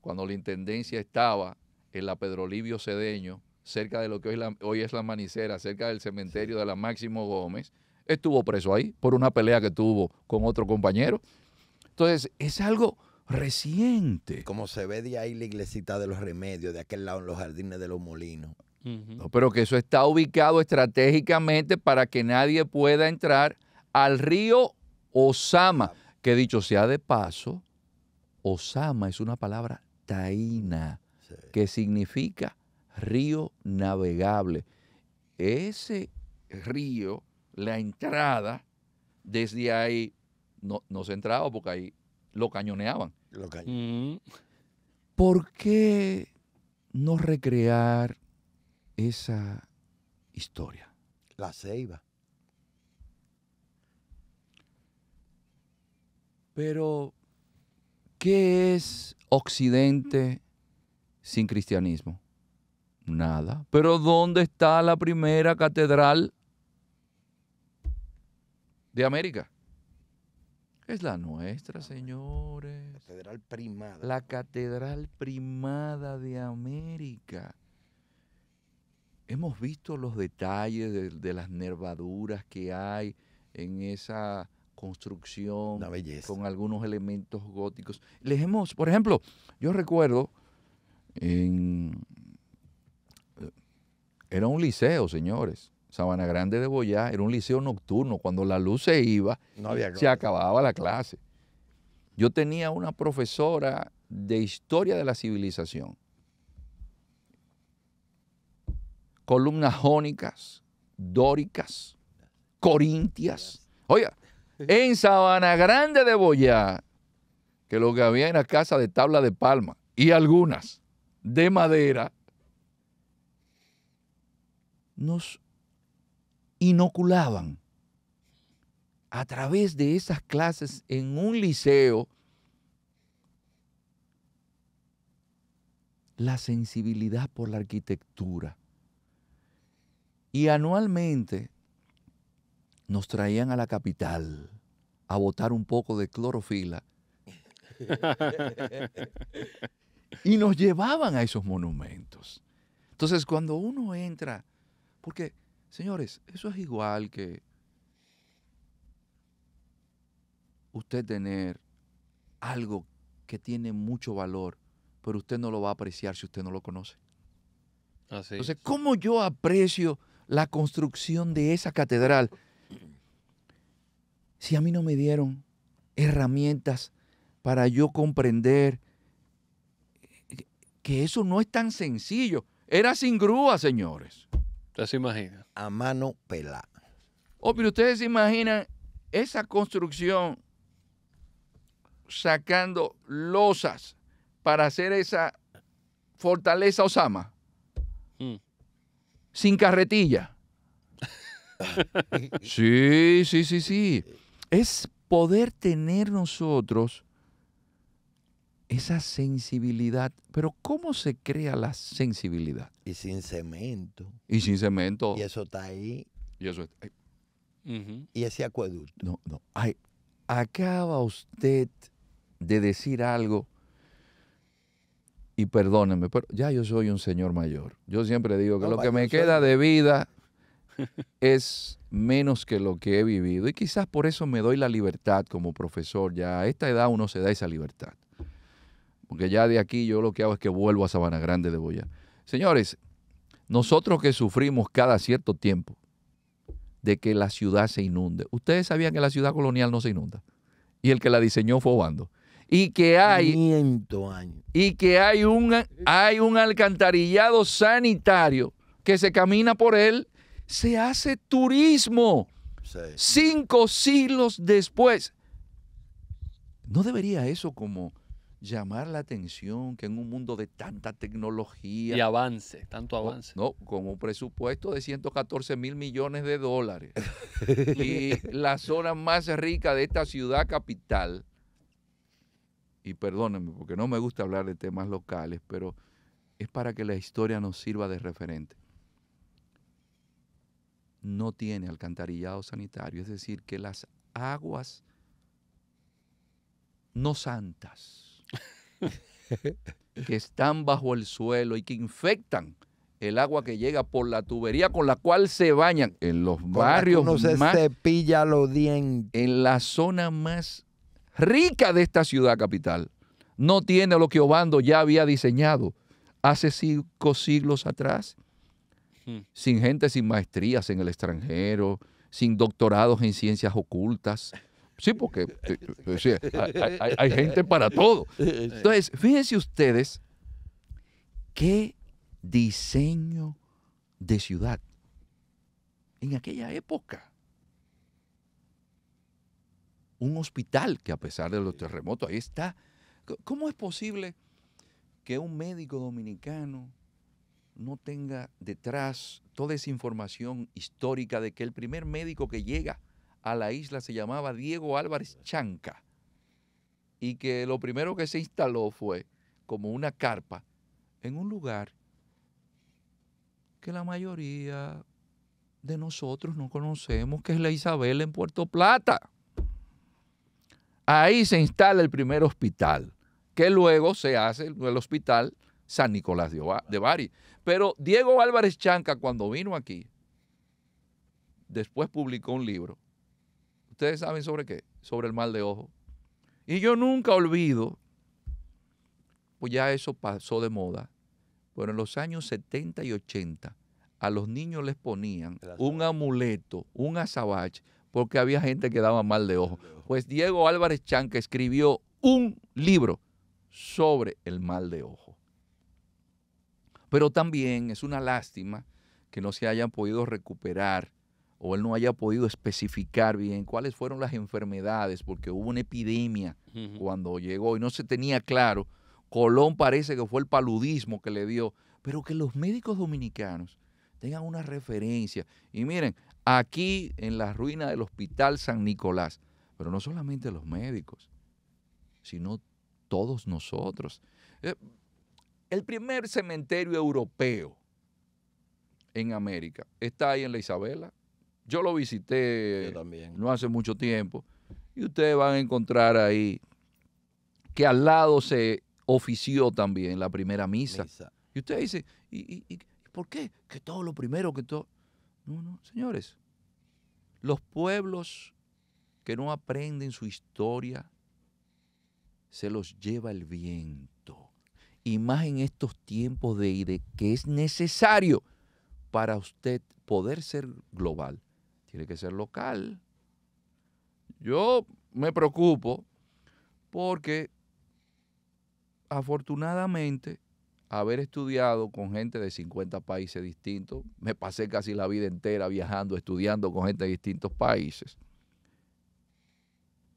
cuando la intendencia estaba en la Pedro Livio Cedeño, cerca de lo que hoy, hoy es la manicera, cerca del cementerio de la Máximo Gómez, estuvo preso ahí por una pelea que tuvo con otro compañero. Entonces, es algo reciente. Como se ve de ahí la iglesita de los remedios, de aquel lado en los jardines de los molinos. pero que eso está ubicado estratégicamente para que nadie pueda entrar al río Osama, que dicho sea de paso, Osama es una palabra taína que significa río navegable. Ese río, la entrada, desde ahí no, se entraba porque ahí lo cañoneaban. Lo cañoneaban. Mm. ¿Por qué no recrear esa historia? La ceiba. Pero, ¿qué es Occidente sin cristianismo? Nada. Pero ¿dónde está la primera catedral de América? Es la nuestra, señores. La catedral primada. La catedral primada de América. Hemos visto los detalles de, las nervaduras que hay en esa construcción la belleza. con algunos elementos góticos. Les hemos, por ejemplo, yo recuerdo en era un liceo, señores. Sabana Grande de Boyá era un liceo nocturno. Cuando la luz se iba, se acababa la clase. Yo tenía una profesora de historia de la civilización. Columnas jónicas, dóricas, corintias. Oiga, en Sabana Grande de Boyá, que lo que había era casa de tabla de palma y algunas de madera, nos inoculaban a través de esas clases en un liceo la sensibilidad por la arquitectura. Y anualmente nos traían a la capital a botar un poco de clorofila y nos llevaban a esos monumentos. Entonces, cuando uno entra porque, señores, eso es igual que usted tener algo que tiene mucho valor, pero usted no lo va a apreciar si usted no lo conoce. Entonces, ¿cómo yo aprecio la construcción de esa catedral si a mí no me dieron herramientas para yo comprender que eso no es tan sencillo? Era sin grúa, señores. Ustedes se A mano pelada. Oh, pero ustedes se imaginan esa construcción sacando losas para hacer esa fortaleza Osama. Mm. Sin carretilla. sí, sí, sí, sí. Es poder tener nosotros esa sensibilidad. Pero ¿cómo se crea la sensibilidad? Y sin cemento. Y sin cemento. Y eso está ahí. Y eso está Y ese acueducto. No, no. acaba usted de decir algo. Y perdóneme pero ya yo soy un señor mayor. Yo siempre digo que lo que me queda de vida es menos que lo que he vivido. Y quizás por eso me doy la libertad como profesor. Ya a esta edad uno se da esa libertad porque ya de aquí yo lo que hago es que vuelvo a Sabana Grande de Boya. Señores, nosotros que sufrimos cada cierto tiempo de que la ciudad se inunde, ustedes sabían que la ciudad colonial no se inunda y el que la diseñó fue Obando. Y que hay. Años. Y que hay un, hay un alcantarillado sanitario que se camina por él, se hace turismo. Cinco siglos después. ¿No debería eso como llamar la atención que en un mundo de tanta tecnología... Y avance, tanto avance. No, con un presupuesto de 114 mil millones de dólares. y la zona más rica de esta ciudad capital, y perdónenme porque no me gusta hablar de temas locales, pero es para que la historia nos sirva de referente. No tiene alcantarillado sanitario, es decir, que las aguas no santas, que están bajo el suelo y que infectan el agua que llega por la tubería con la cual se bañan en los barrios no se más, cepilla los dientes en la zona más rica de esta ciudad capital no tiene lo que Obando ya había diseñado hace cinco siglos atrás hmm. sin gente sin maestrías en el extranjero sin doctorados en ciencias ocultas Sí, porque eh, eh, hay, gente para todo. Entonces, fíjense ustedes qué diseño de ciudad en aquella época. Un hospital que a pesar de los terremotos, ahí está. ¿Cómo es posible que un médico dominicano no tenga detrás toda esa información histórica de que el primer médico que llega a la isla se llamaba Diego Álvarez Chanca y que lo primero que se instaló fue como una carpa en un lugar que la mayoría de nosotros no conocemos, que es la Isabel en Puerto Plata. Ahí se instala el primer hospital, que luego se hace el hospital San Nicolás de Bari. Pero Diego Álvarez Chanca, cuando vino aquí, después publicó un libro Ustedes saben sobre qué, sobre el mal de ojo. Y yo nunca olvido, pues ya eso pasó de moda, pero en los años 70 y 80 a los niños les ponían un amuleto, un azabache, porque había gente que daba mal de ojo. Pues Diego Álvarez Chanca escribió un libro sobre el mal de ojo. Pero también es una lástima que no se hayan podido recuperar o él no haya podido especificar bien cuáles fueron las enfermedades, porque hubo una epidemia cuando llegó y no se tenía claro. Colón parece que fue el paludismo que le dio, pero que los médicos dominicanos tengan una referencia. Y miren, aquí en la ruina del Hospital San Nicolás, pero no solamente los médicos, sino todos nosotros. Eh, el primer cementerio europeo en América está ahí en la Isabela, yo lo visité también. no hace mucho tiempo y ustedes van a encontrar ahí que al lado se ofició también la primera misa. Y usted dice, ¿y, por qué? Que todo lo primero, que todo... No, no, señores, los pueblos que no aprenden su historia, se los lleva el viento. Y más en estos tiempos de, de que es necesario para usted poder ser global, tiene que ser local. Yo me preocupo porque afortunadamente haber estudiado con gente de 50 países distintos, me pasé casi la vida entera viajando, estudiando con gente de distintos países.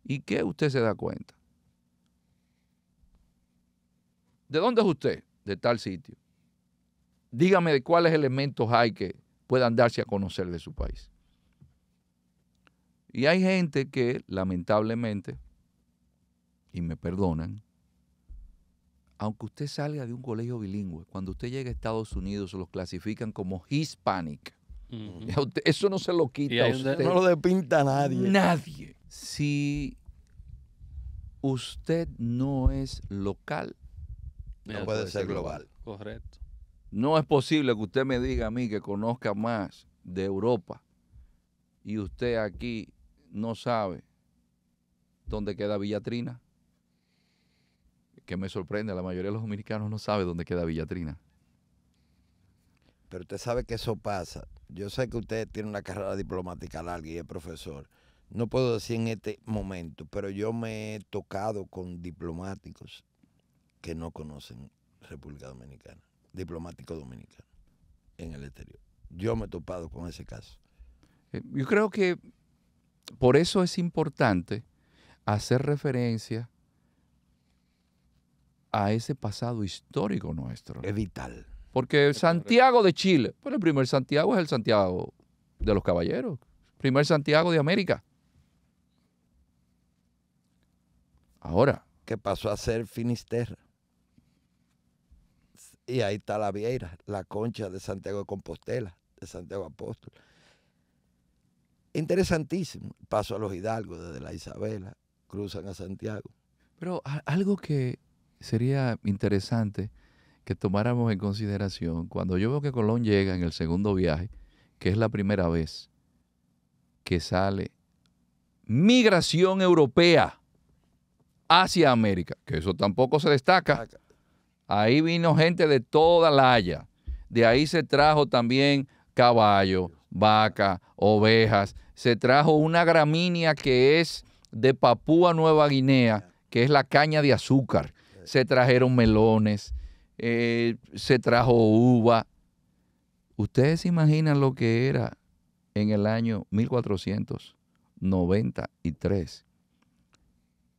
¿Y qué usted se da cuenta? ¿De dónde es usted? De tal sitio. Dígame de cuáles elementos hay que puedan darse a conocer de su país. Y hay gente que lamentablemente, y me perdonan, aunque usted salga de un colegio bilingüe, cuando usted llega a Estados Unidos se los clasifican como hispanic. eso no se lo quita. A usted. No lo depinta nadie. Nadie. Si usted no es local, no, puede, ser global. Correcto. No es posible que usted me diga a mí que conozca más de Europa y usted aquí no sabe dónde queda Villatrina. Que me sorprende, la mayoría de los dominicanos no sabe dónde queda Villatrina. Pero usted sabe que eso pasa. Yo sé que usted tiene una carrera diplomática larga y es profesor. No puedo decir en este momento, pero yo me he tocado con diplomáticos que no conocen República Dominicana, diplomático dominicano en el exterior. Yo me he topado con ese caso. Eh, yo creo que por eso es importante hacer referencia a ese pasado histórico nuestro. Es vital. Porque el Santiago de Chile, bueno, pues, el primer Santiago es el Santiago de los caballeros, primer Santiago de América. Ahora. Que pasó a ser Finisterra. Y ahí está la Vieira, la concha de Santiago de Compostela, de Santiago Apóstol. Interesantísimo. Paso a los Hidalgos desde la Isabela, cruzan a Santiago. Pero algo que sería interesante que tomáramos en consideración, cuando yo veo que Colón llega en el segundo viaje, que es la primera vez que sale migración europea hacia América, que eso tampoco se destaca. Ahí vino gente de toda la Haya. De ahí se trajo también caballo, Vaca, ovejas. Se trajo una gramínea que es de Papúa Nueva Guinea, que es la caña de azúcar. Se trajeron melones, eh, se trajo uva. ¿Ustedes se imaginan lo que era en el año 1493?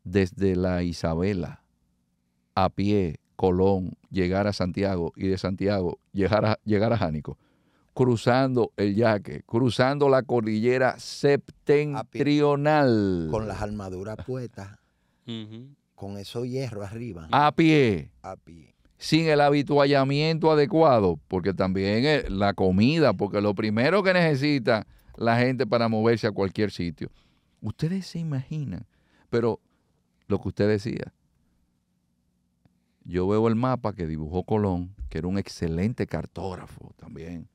Desde la Isabela, a pie, Colón, llegar a Santiago y de Santiago llegar a, llegar a Jánico cruzando el yaque, cruzando la cordillera septentrional. Con las armaduras puestas, con esos hierros arriba. A pie. A pie. Sin el habituallamiento adecuado, porque también eh, la comida, porque lo primero que necesita la gente para moverse a cualquier sitio. Ustedes se imaginan, pero lo que usted decía, yo veo el mapa que dibujó Colón, que era un excelente cartógrafo también.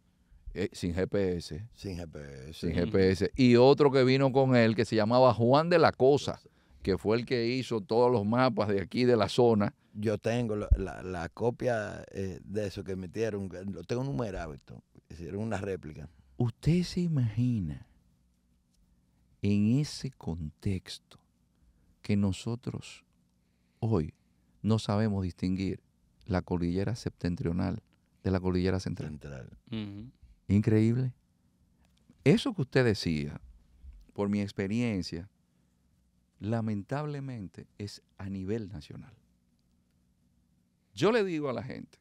Eh, sin GPS. Sin GPS. Sin GPS. Y otro que vino con él que se llamaba Juan de la Cosa, que fue el que hizo todos los mapas de aquí de la zona. Yo tengo la, copia eh, de eso que metieron, lo tengo numerado esto, hicieron una réplica. ¿Usted se imagina en ese contexto que nosotros hoy no sabemos distinguir la cordillera septentrional de la cordillera central? central. Increíble. Eso que usted decía, por mi experiencia, lamentablemente es a nivel nacional. Yo le digo a la gente,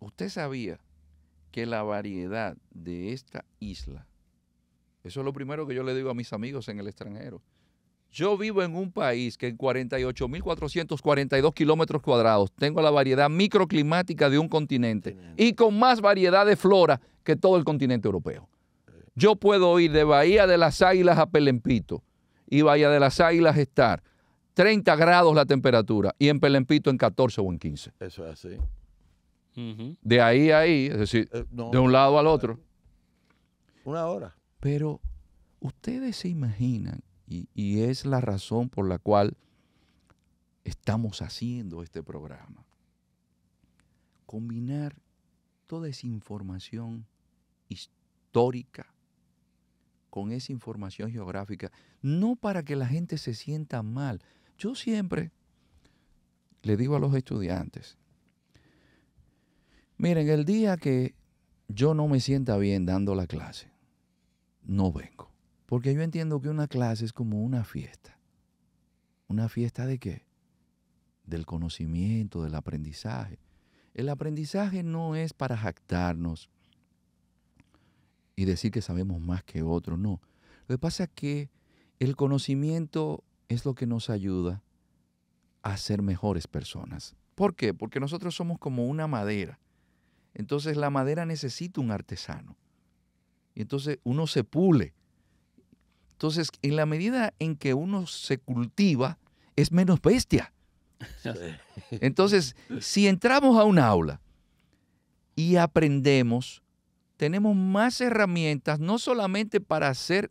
usted sabía que la variedad de esta isla, eso es lo primero que yo le digo a mis amigos en el extranjero, yo vivo en un país que en 48.442 kilómetros cuadrados tengo la variedad microclimática de un continente, y con más variedad de flora que todo el continente europeo. Yo puedo ir de Bahía de las Águilas a Pelempito y Bahía de las Águilas estar 30 grados la temperatura y en Pelempito en 14 o en 15. Eso es así. De ahí a ahí, es decir, eh, de un lado al otro. Una hora. Pero ustedes se imaginan y, es la razón por la cual estamos haciendo este programa. Combinar toda esa información histórica con esa información geográfica, no para que la gente se sienta mal. Yo siempre le digo a los estudiantes, miren, el día que yo no me sienta bien dando la clase, no vengo. Porque yo entiendo que una clase es como una fiesta. ¿Una fiesta de qué? Del conocimiento, del aprendizaje. El aprendizaje no es para jactarnos y decir que sabemos más que otros, no. Lo que pasa es que el conocimiento es lo que nos ayuda a ser mejores personas. ¿Por qué? Porque nosotros somos como una madera. Entonces la madera necesita un artesano. Y entonces uno se pule entonces, en la medida en que uno se cultiva, es menos bestia. Entonces, si entramos a un aula y aprendemos, tenemos más herramientas, no solamente para ser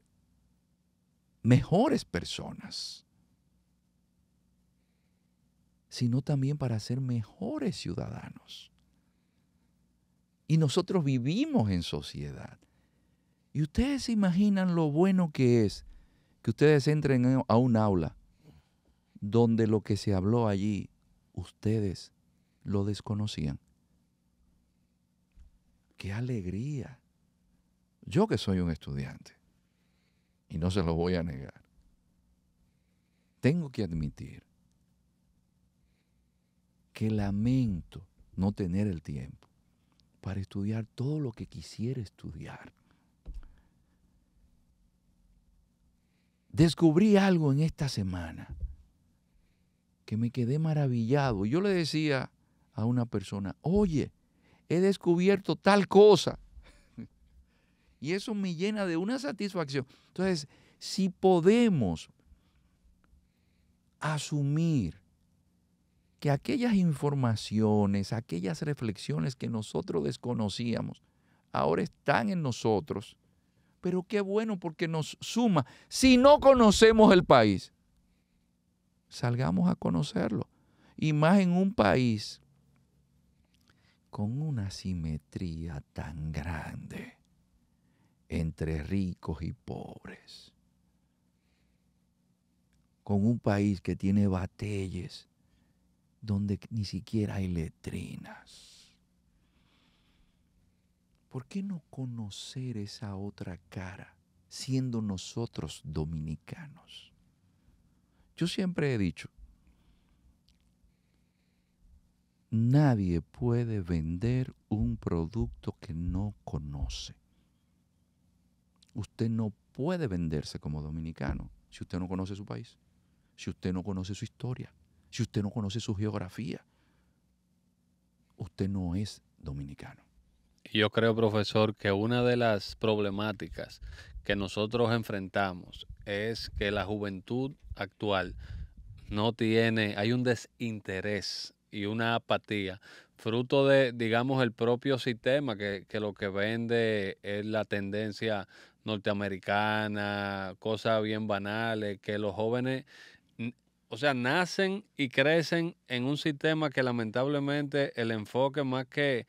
mejores personas, sino también para ser mejores ciudadanos. Y nosotros vivimos en sociedad. Y ustedes se imaginan lo bueno que es que ustedes entren a un aula donde lo que se habló allí, ustedes lo desconocían. ¡Qué alegría! Yo que soy un estudiante, y no se lo voy a negar, tengo que admitir que lamento no tener el tiempo para estudiar todo lo que quisiera estudiar. descubrí algo en esta semana que me quedé maravillado. Yo le decía a una persona, oye, he descubierto tal cosa. y eso me llena de una satisfacción. Entonces, si podemos asumir que aquellas informaciones, aquellas reflexiones que nosotros desconocíamos, ahora están en nosotros, pero qué bueno porque nos suma. Si no conocemos el país, salgamos a conocerlo. Y más en un país con una simetría tan grande entre ricos y pobres. Con un país que tiene batalles donde ni siquiera hay letrinas ¿por qué no conocer esa otra cara siendo nosotros dominicanos? Yo siempre he dicho, nadie puede vender un producto que no conoce. Usted no puede venderse como dominicano si usted no conoce su país, si usted no conoce su historia, si usted no conoce su geografía. Usted no es dominicano. Yo creo, profesor, que una de las problemáticas que nosotros enfrentamos es que la juventud actual no tiene, hay un desinterés y una apatía, fruto de, digamos, el propio sistema que, lo que vende es la tendencia norteamericana, cosas bien banales, que los jóvenes, o sea, nacen y crecen en un sistema que lamentablemente el enfoque más que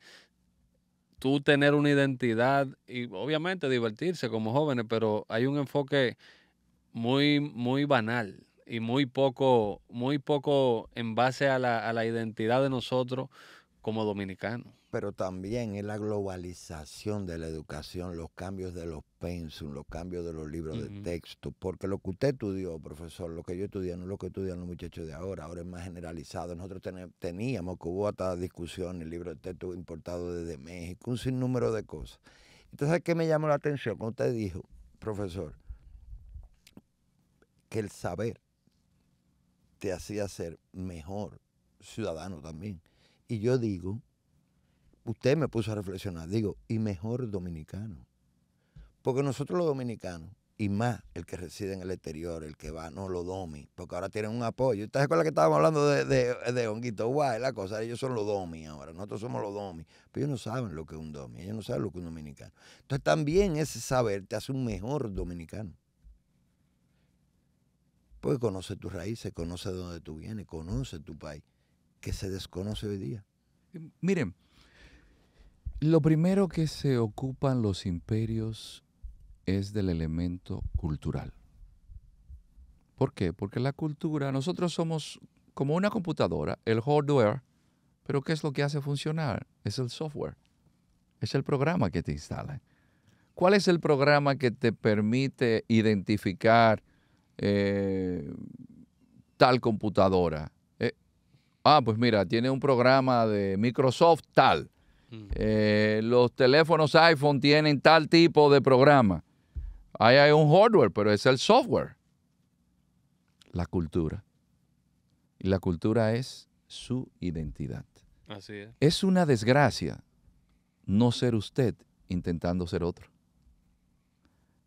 tú tener una identidad y obviamente divertirse como jóvenes, pero hay un enfoque muy, muy banal y muy poco, muy poco en base a la, a la identidad de nosotros como dominicano. Pero también es la globalización de la educación, los cambios de los pensum, los cambios de los libros de texto, porque lo que usted estudió, profesor, lo que yo estudié no es lo que estudian los muchachos de ahora, ahora es más generalizado. Nosotros teníamos que hubo hasta discusiones, libros de texto importado desde México, un sinnúmero de cosas. Entonces, ¿qué me llamó la atención? Cuando usted dijo, profesor, que el saber te hacía ser mejor ciudadano también. Y yo digo, usted me puso a reflexionar, digo, y mejor dominicano. Porque nosotros los dominicanos, y más el que reside en el exterior, el que va, no lo domi, porque ahora tienen un apoyo. ¿Ustedes la que estábamos hablando de, de, de Honguito Guay, la cosa? Ellos son los domi ahora, nosotros somos los domi, pero ellos no saben lo que es un domi, ellos no saben lo que es un dominicano. Entonces también ese saber te hace un mejor dominicano. Porque conoce tus raíces, conoce de dónde tú vienes, conoce tu país que se desconoce hoy día? Eh, miren, lo primero que se ocupan los imperios es del elemento cultural. ¿Por qué? Porque la cultura, nosotros somos como una computadora, el hardware, pero ¿qué es lo que hace funcionar? Es el software, es el programa que te instala. ¿Cuál es el programa que te permite identificar eh, tal computadora? ah, pues mira, tiene un programa de Microsoft tal, eh, los teléfonos iPhone tienen tal tipo de programa. Ahí hay un hardware, pero es el software. La cultura. Y la cultura es su identidad. Así es. Es una desgracia no ser usted intentando ser otro.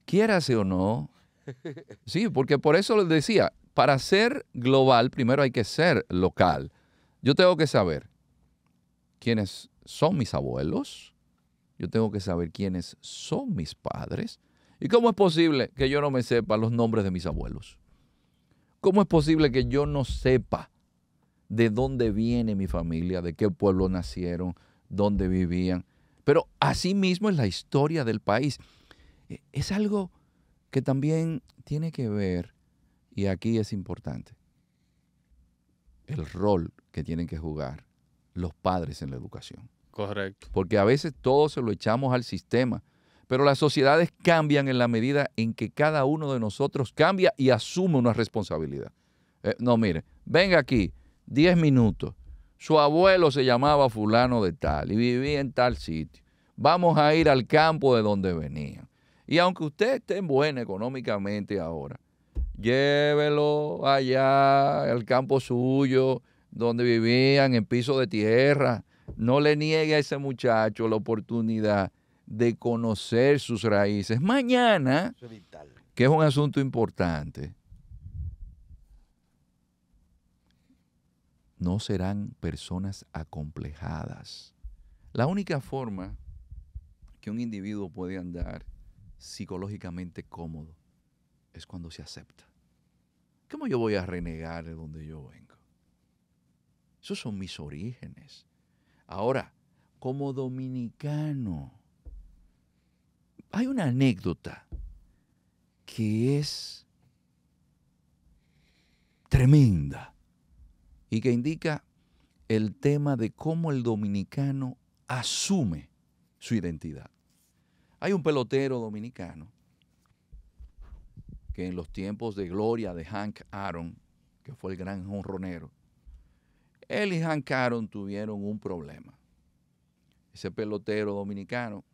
Quiérase o no. Sí, porque por eso les decía, para ser global primero hay que ser local. Yo tengo que saber quiénes son mis abuelos, yo tengo que saber quiénes son mis padres y cómo es posible que yo no me sepa los nombres de mis abuelos. ¿Cómo es posible que yo no sepa de dónde viene mi familia, de qué pueblo nacieron, dónde vivían? Pero así mismo es la historia del país. E, es algo que también tiene que ver, y aquí es importante, el rol que tienen que jugar los padres en la educación. Correcto. Porque a veces todo se lo echamos al sistema, pero las sociedades cambian en la medida en que cada uno de nosotros cambia y asume una responsabilidad. Eh, no, mire, venga aquí, 10 minutos. Su abuelo se llamaba fulano de tal y vivía en tal sitio. Vamos a ir al campo de donde venía. Y aunque usted esté en buena económicamente ahora, llévelo allá al campo suyo, donde vivían, en piso de tierra. No le niegue a ese muchacho la oportunidad de conocer sus raíces. Mañana, que es un asunto importante, no serán personas acomplejadas. La única forma que un individuo puede andar psicológicamente cómodo es cuando se acepta. ¿Cómo yo voy a renegar de donde yo vengo? Esos son mis orígenes. Ahora, como dominicano, hay una anécdota que es tremenda y que indica el tema de cómo el dominicano asume su identidad. Hay un pelotero dominicano en los tiempos de gloria de Hank Aaron, que fue el gran honronero él y Hank Aaron tuvieron un problema. Ese pelotero dominicano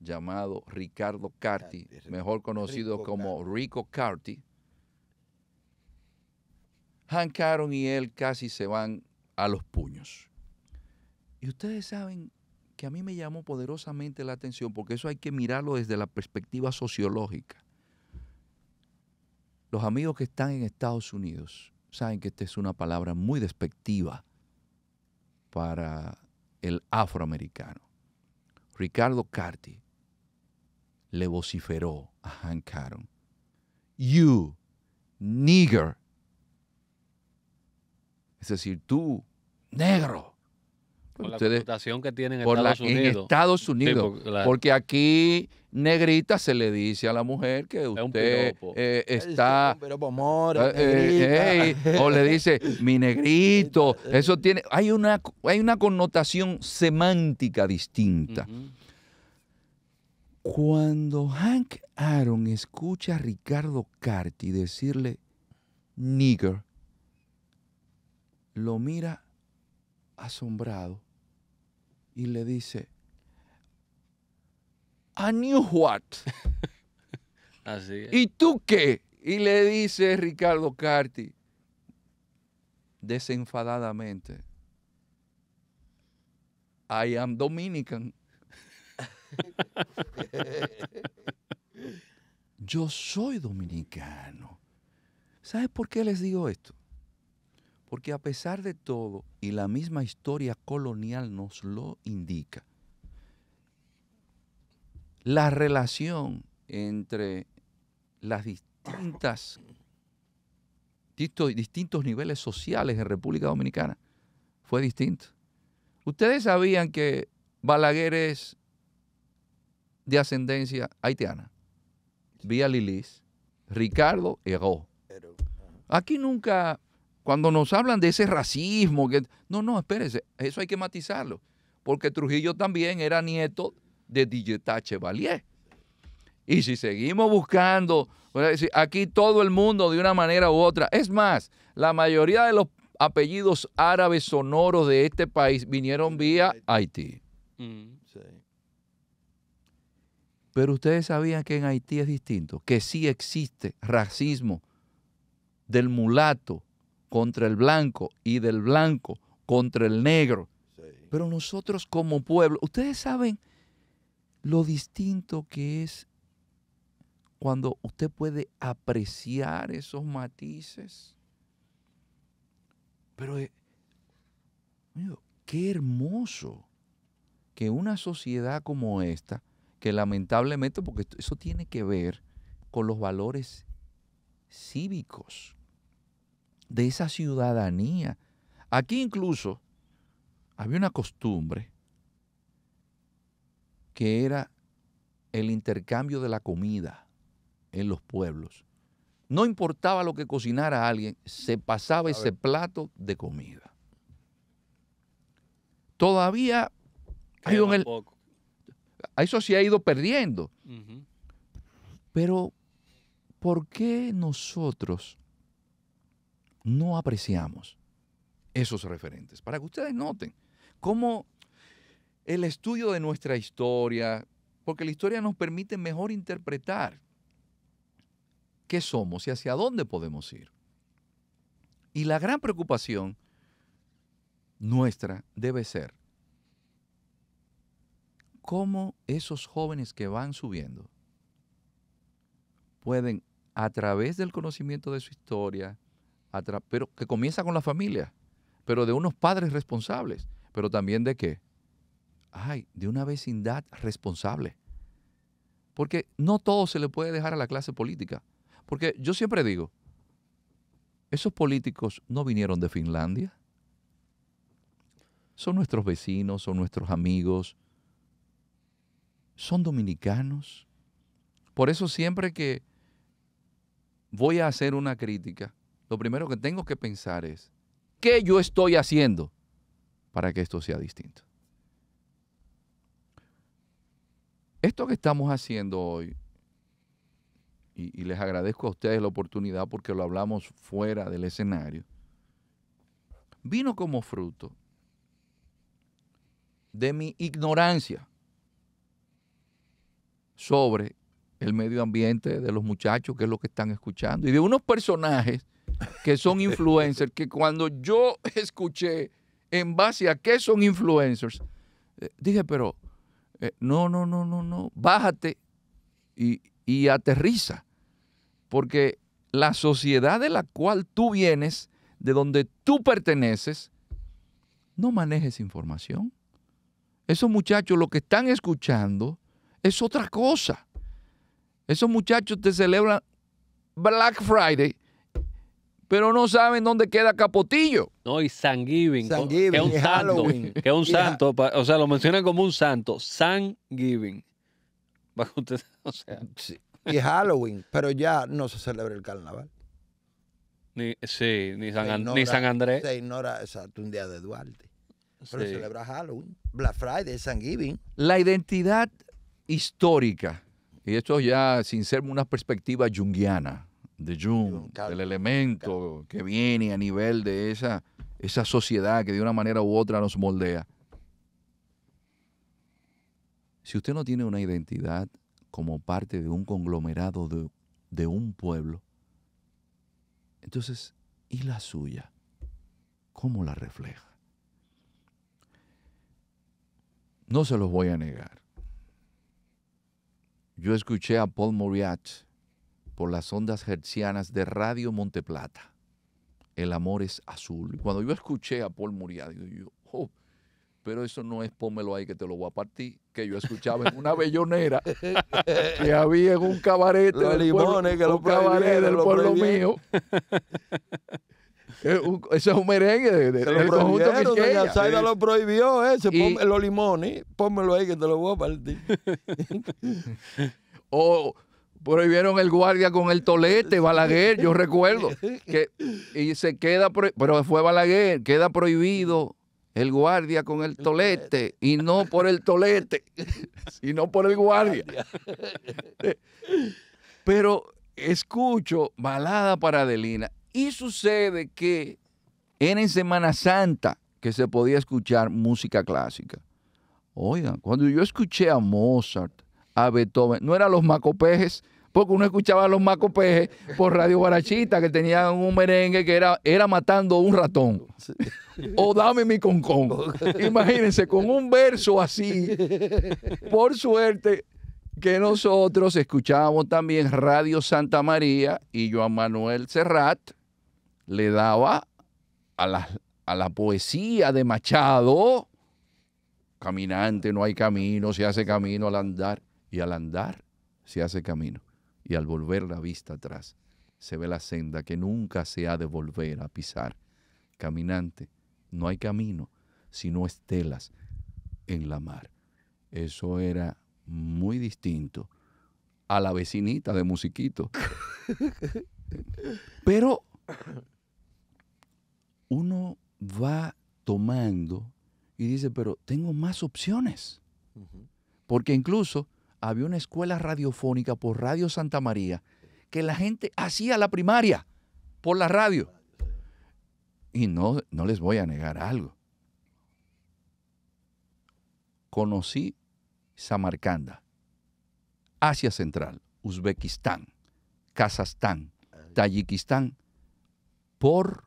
llamado Ricardo Carti, mejor conocido como Rico Carti, Hank Aaron y él casi se van a los puños. Y ustedes saben que a mí me llamó poderosamente la atención, porque eso hay que mirarlo desde la perspectiva sociológica. Los amigos que están en Estados Unidos saben que esta es una palabra muy despectiva para el afroamericano. Ricardo Carti le vociferó a Hank Aaron, You, nigger. Es decir, tú, negro. Por la que tienen en Estados Unidos. porque aquí negrita se le dice a la mujer que usted eh, está amor, eh, eh, o le dice mi negrito eso tiene hay una hay una connotación semántica distinta cuando Hank Aaron escucha a Ricardo Carti decirle nigger lo mira asombrado y le dice, I knew what. Así es. ¿Y tú qué? Y le dice Ricardo Carti, desenfadadamente, I am Dominican. Yo soy dominicano. ¿Sabes por qué les digo esto? Porque a pesar de todo, y la misma historia colonial nos lo indica, la relación entre las distintas, distintos, niveles sociales en República Dominicana fue distinta. Ustedes sabían que Balaguer es de ascendencia haitiana, vía Lilis, Ricardo Ego. Aquí nunca cuando nos hablan de ese racismo, que... no, no, espérese, eso hay que matizarlo, porque Trujillo también era nieto de Dijetache Chevalier. Y si seguimos buscando, aquí todo el mundo de una manera u otra, es más, la mayoría de los apellidos árabes sonoros de este país vinieron vía Haití. Mm. Pero ustedes sabían que en Haití es distinto, que sí existe racismo del mulato, contra el blanco y del blanco contra el negro. Pero nosotros como pueblo, ustedes saben lo distinto que es cuando usted puede apreciar esos matices. Pero eh, qué hermoso que una sociedad como esta, que lamentablemente, porque eso tiene que ver con los valores cívicos, de esa ciudadanía. Aquí incluso había una costumbre que era el intercambio de la comida en los pueblos. No importaba lo que cocinara alguien, se pasaba ese plato de comida. Todavía hay eso sí ha ido perdiendo. Pero, ¿por qué nosotros no apreciamos esos referentes. Para que ustedes noten cómo el estudio de nuestra historia, porque la historia nos permite mejor interpretar qué somos y hacia dónde podemos ir. Y la gran preocupación nuestra debe ser cómo esos jóvenes que van subiendo pueden, a través del conocimiento de su historia, pero que comienza con la familia, pero de unos padres responsables, pero también de qué? Ay, de una vecindad responsable. Porque no todo se le puede dejar a la clase política. Porque yo siempre digo, esos políticos no vinieron de Finlandia. Son nuestros vecinos, son nuestros amigos, son dominicanos. Por eso siempre que voy a hacer una crítica, lo primero que tengo que pensar es, ¿qué yo estoy haciendo para que esto sea distinto? Esto que estamos haciendo hoy, y, les agradezco a ustedes la oportunidad porque lo hablamos fuera del escenario, vino como fruto de mi ignorancia sobre el medio ambiente de los muchachos, que es lo que están escuchando, y de unos personajes que son influencers, que cuando yo escuché en base a qué son influencers, eh, dije, pero eh, no, no, no, no, no, bájate y, y aterriza, porque la sociedad de la cual tú vienes, de donde tú perteneces, no manejes información. Esos muchachos lo que están escuchando es otra cosa. Esos muchachos te celebran Black Friday pero no saben dónde queda Capotillo. No, y San Giving, San Giving que es un santo, es un santo, o sea, lo mencionan como un santo, San Giving. Y Halloween, pero ya no se celebra el carnaval. Ni, sí, ni San, ni Andrés. Se ignora exacto, un día de Duarte. Pero se celebra Halloween, Black Friday, San Giving. La identidad histórica, y esto ya sin ser una perspectiva junguiana, de Jung, del elemento que viene a nivel de esa, esa sociedad que de una manera u otra nos moldea. Si usted no tiene una identidad como parte de un conglomerado de, de un pueblo, entonces, ¿y la suya? ¿Cómo la refleja? No se los voy a negar. Yo escuché a Paul Moriarty por las ondas hercianas de Radio Monteplata. El amor es azul. cuando yo escuché a Paul Muriá, digo yo, oh, pero eso no es pómelo ahí que te lo voy a partir, que yo escuchaba en una bellonera que había en un cabaret los del limones, pueblo, que un cabaret del pueblo mío. Ese es un merengue de, del lo prohibió ese, los limones, pónmelo ahí que te lo voy a partir. o Prohibieron el guardia con el tolete, Balaguer, yo recuerdo. Que, y se queda, pero fue Balaguer, queda prohibido el guardia con el tolete y no por el tolete, sino por el guardia. Pero escucho balada para Adelina y sucede que era en Semana Santa que se podía escuchar música clásica. Oigan, cuando yo escuché a Mozart, Beethoven. No eran los macopejes, porque uno escuchaba a los macopejes por Radio Barachita, que tenían un merengue que era, era matando un ratón. O dame mi concón. Imagínense, con un verso así, por suerte que nosotros escuchábamos también Radio Santa María y Joan Manuel Serrat le daba a a la poesía de Machado, caminante, no hay camino, se hace camino al andar y al andar se hace camino, y al volver la vista atrás se ve la senda que nunca se ha de volver a pisar. Caminante, no hay camino, sino estelas en la mar. Eso era muy distinto a la vecinita de Musiquito. Pero uno va tomando y dice, pero tengo más opciones. Porque incluso había una escuela radiofónica por Radio Santa María que la gente hacía la primaria por la radio. Y no, no les voy a negar algo. Conocí Samarcanda, Asia Central, Uzbekistán, Kazajstán, Tayikistán, por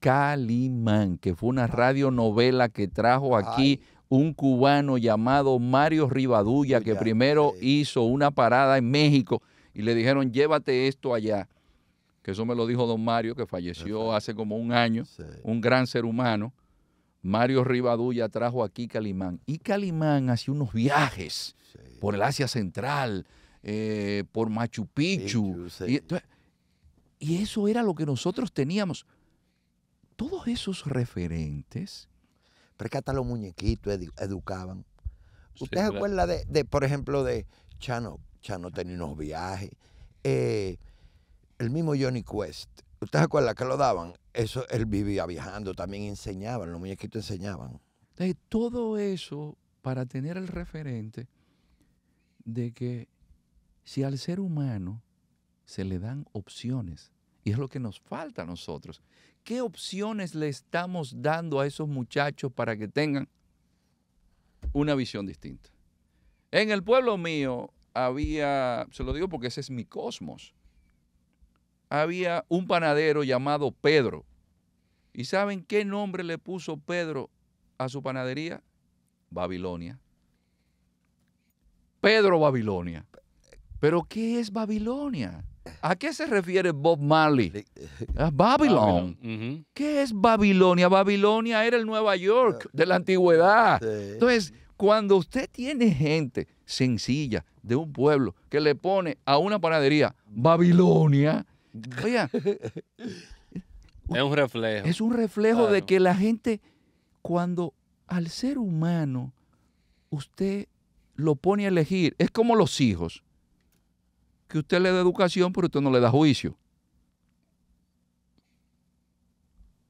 Kalimán que fue una ah. radionovela que trajo aquí un cubano llamado Mario Rivadulla, que primero hizo una parada en México y le dijeron, llévate esto allá. Que eso me lo dijo don Mario, que falleció hace como un año, un gran ser humano. Mario Rivadulla trajo aquí Calimán. Y Calimán hacía unos viajes por el Asia Central, eh, por Machu Picchu. y eso era lo que nosotros teníamos. Todos esos referentes pero hasta los muñequitos educaban. ¿Usted se de, por ejemplo, de Chano? Chano tenía unos viajes. Eh, el mismo Johnny Quest. ¿Usted se que lo daban? Eso, él vivía viajando, también enseñaban, los muñequitos enseñaban. De todo eso para tener el referente de que si al ser humano se le dan opciones, y es lo que nos falta a nosotros, ¿Qué opciones le estamos dando a esos muchachos para que tengan una visión distinta? En el pueblo mío había, se lo digo porque ese es mi cosmos, había un panadero llamado Pedro. ¿Y saben qué nombre le puso Pedro a su panadería? Babilonia. Pedro Babilonia. ¿Pero qué es Babilonia? ¿A qué se refiere Bob Marley? A ah, Babylon. ¿Qué es Babilonia? Babilonia era el Nueva York ah. de la antigüedad. Entonces, cuando usted tiene gente sencilla de un pueblo que le pone a una panadería Babilonia, es un reflejo. Es un reflejo de que la gente, cuando al ser humano usted lo pone a elegir, es como los hijos que usted le da educación, pero usted no le da juicio.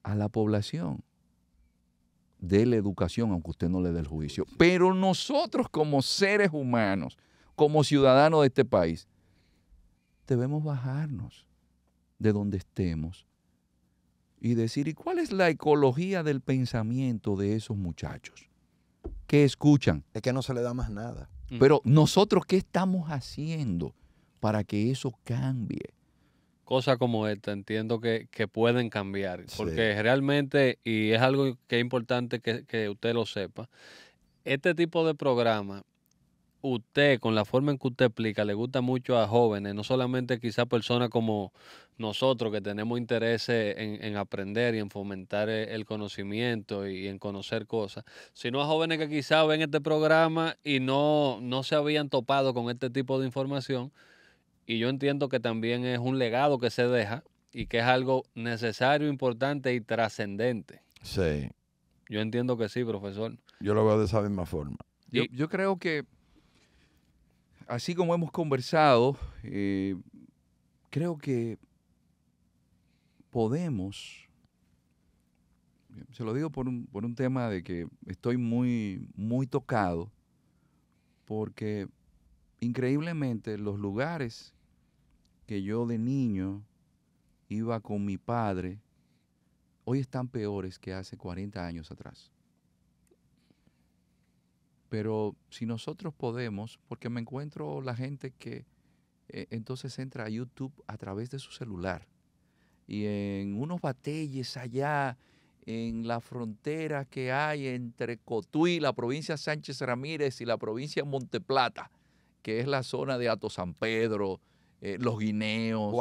A la población de la educación, aunque usted no le dé el juicio. Pero nosotros como seres humanos, como ciudadanos de este país, debemos bajarnos de donde estemos y decir, ¿y cuál es la ecología del pensamiento de esos muchachos? ¿Qué escuchan? Es que no se le da más nada. Pero nosotros, ¿qué estamos haciendo? para que eso cambie. Cosas como esta entiendo que, pueden cambiar, porque realmente, y es algo que es importante que, usted lo sepa, este tipo de programa usted, con la forma en que usted explica, le gusta mucho a jóvenes, no solamente quizás personas como nosotros que tenemos interés en, aprender y en fomentar e, el conocimiento y en conocer cosas, sino a jóvenes que quizás ven este programa y no, no se habían topado con este tipo de información y yo entiendo que también es un legado que se deja y que es algo necesario, importante y trascendente. Sí. Yo entiendo que sí, profesor. Yo lo veo de esa misma forma. Yo, creo que, así como hemos conversado, eh, creo que podemos, se lo digo por un, por un tema de que estoy muy, muy tocado, porque increíblemente los lugares que yo de niño iba con mi padre, hoy están peores que hace 40 años atrás. Pero si nosotros podemos, porque me encuentro la gente que e, entonces entra a YouTube a través de su celular y en unos batalles allá en la frontera que hay entre Cotuí, la provincia Sánchez Ramírez y la provincia Monteplata, que es la zona de Ato San Pedro, eh, los Guineos,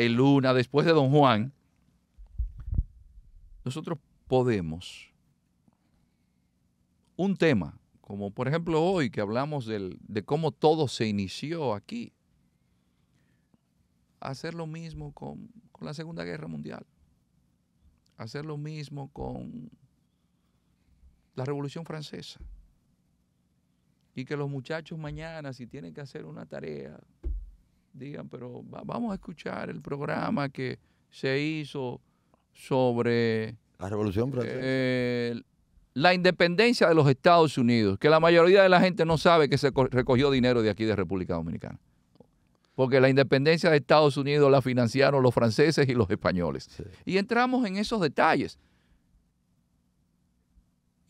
y Luna, después de Don Juan, nosotros podemos un tema, como por ejemplo hoy que hablamos de cómo todo se inició aquí, hacer lo mismo con, con la Segunda Guerra Mundial, hacer lo mismo con la Revolución Francesa. Y que los muchachos mañana, si tienen que hacer una tarea, digan, pero vamos a escuchar el programa que se hizo sobre... La Revolución eh, la independencia de los Estados Unidos, que la mayoría de la gente no sabe que se recogió dinero de aquí de República Dominicana. Porque la independencia de Estados Unidos la financiaron los franceses y los españoles. Y entramos en esos detalles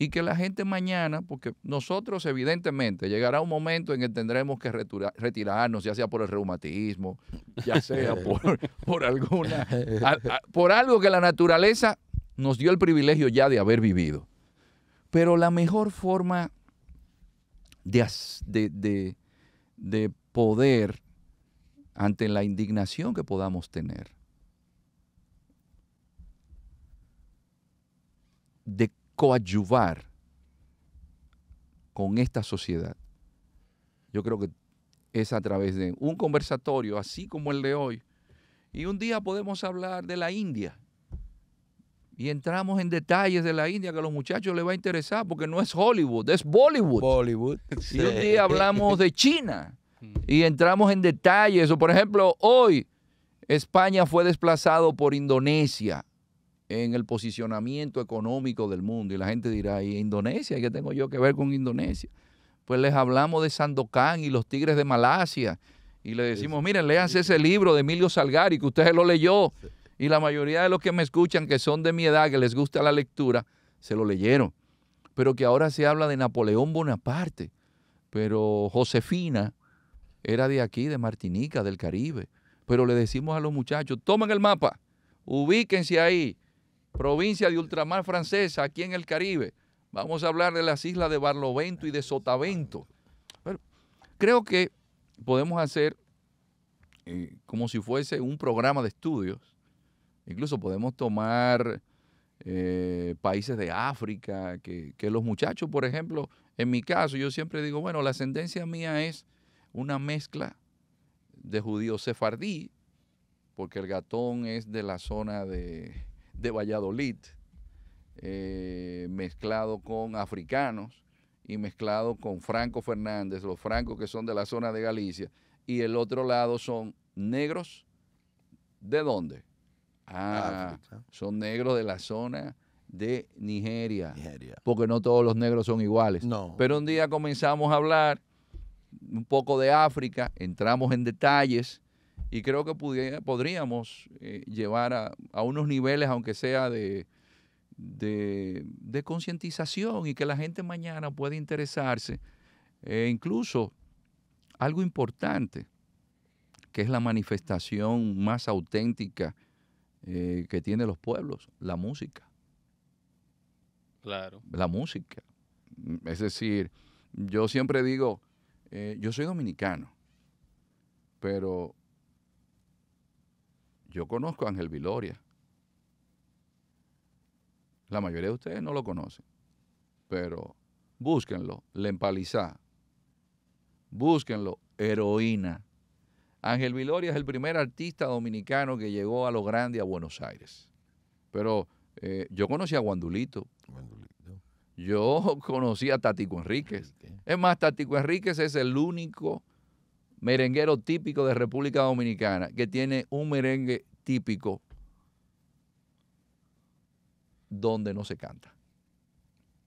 y que la gente mañana, porque nosotros evidentemente llegará un momento en que tendremos que retirarnos, ya sea por el reumatismo, ya sea por, alguna, por algo que la naturaleza nos dio el privilegio ya de haber vivido. Pero la mejor forma de, de poder ante la indignación que podamos tener, de coadyuvar con esta sociedad? Yo creo que es a través de un conversatorio así como el de hoy. Y un día podemos hablar de la India. Y entramos en detalles de la India que a los muchachos les va a interesar porque no es Hollywood, es Bollywood. Bollywood. Y un día hablamos de China mm. y entramos en detalles. por ejemplo, hoy España fue desplazado por Indonesia en el posicionamiento económico del mundo. Y la gente dirá, ¿y Indonesia? ¿Qué tengo yo que ver con Indonesia? Pues les hablamos de Sandokan y los tigres de Malasia. Y le decimos, miren, léanse ese libro de Emilio Salgari, que usted lo leyó. Y la mayoría de los que me escuchan, que son de mi edad, que les gusta la lectura, se lo leyeron. Pero que ahora se habla de Napoleón Bonaparte. Pero Josefina era de aquí, de Martinica, del Caribe. Pero le decimos a los muchachos, tomen el mapa, ubíquense ahí, provincia de ultramar francesa, aquí en el Caribe. Vamos a hablar de las islas de Barlovento y de Sotavento. creo que podemos hacer eh, como si fuese un programa de estudios. Incluso podemos tomar eh, países de África, que, que los muchachos, por ejemplo, en mi caso, yo siempre digo, bueno, la ascendencia mía es una mezcla de judío sefardí, porque el gatón es de la zona de de Valladolid, eh, mezclado con africanos y mezclado con Franco Fernández, los francos que son de la zona de Galicia, y el otro lado son negros, ¿de dónde? Ah, son negros de la zona de Nigeria, porque no todos los negros son iguales. Pero un día comenzamos a hablar un poco de África, entramos en detalles, y creo que podríamos eh, llevar a, unos niveles, aunque sea de, de, concientización y que la gente mañana pueda interesarse. Eh, incluso algo importante, que es la manifestación más auténtica eh, que tienen los pueblos, la música. Claro. La música. Es decir, yo siempre digo, yo soy dominicano, pero yo conozco a Ángel Viloria. La mayoría de ustedes no lo conocen, pero búsquenlo, Lempalizá. Búsquenlo, Heroína. Ángel Viloria es el primer artista dominicano que llegó a lo grande a Buenos Aires. Pero eh, yo conocí a Guandulito. Guandulito. Yo conocí a Tatico Enríquez. Es más, Tatico Enríquez es el único merenguero típico de República Dominicana, que tiene un merengue típico donde no se canta,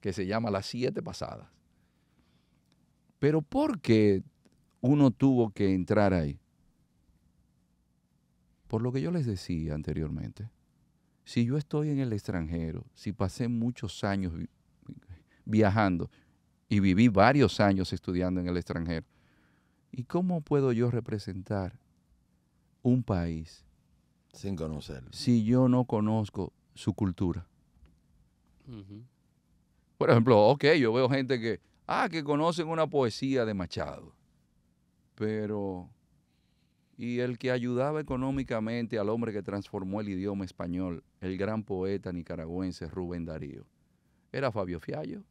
que se llama Las Siete Pasadas. Pero ¿por qué uno tuvo que entrar ahí? Por lo que yo les decía anteriormente, si yo estoy en el extranjero, si pasé muchos años viajando y viví varios años estudiando en el extranjero, ¿Y cómo puedo yo representar un país? Sin conocerlo. Si yo no conozco su cultura. Por ejemplo, ok, yo veo gente que, ah, que conocen una poesía de Machado, pero... Y el que ayudaba económicamente al hombre que transformó el idioma español, el gran poeta nicaragüense Rubén Darío, era Fabio Fiallo.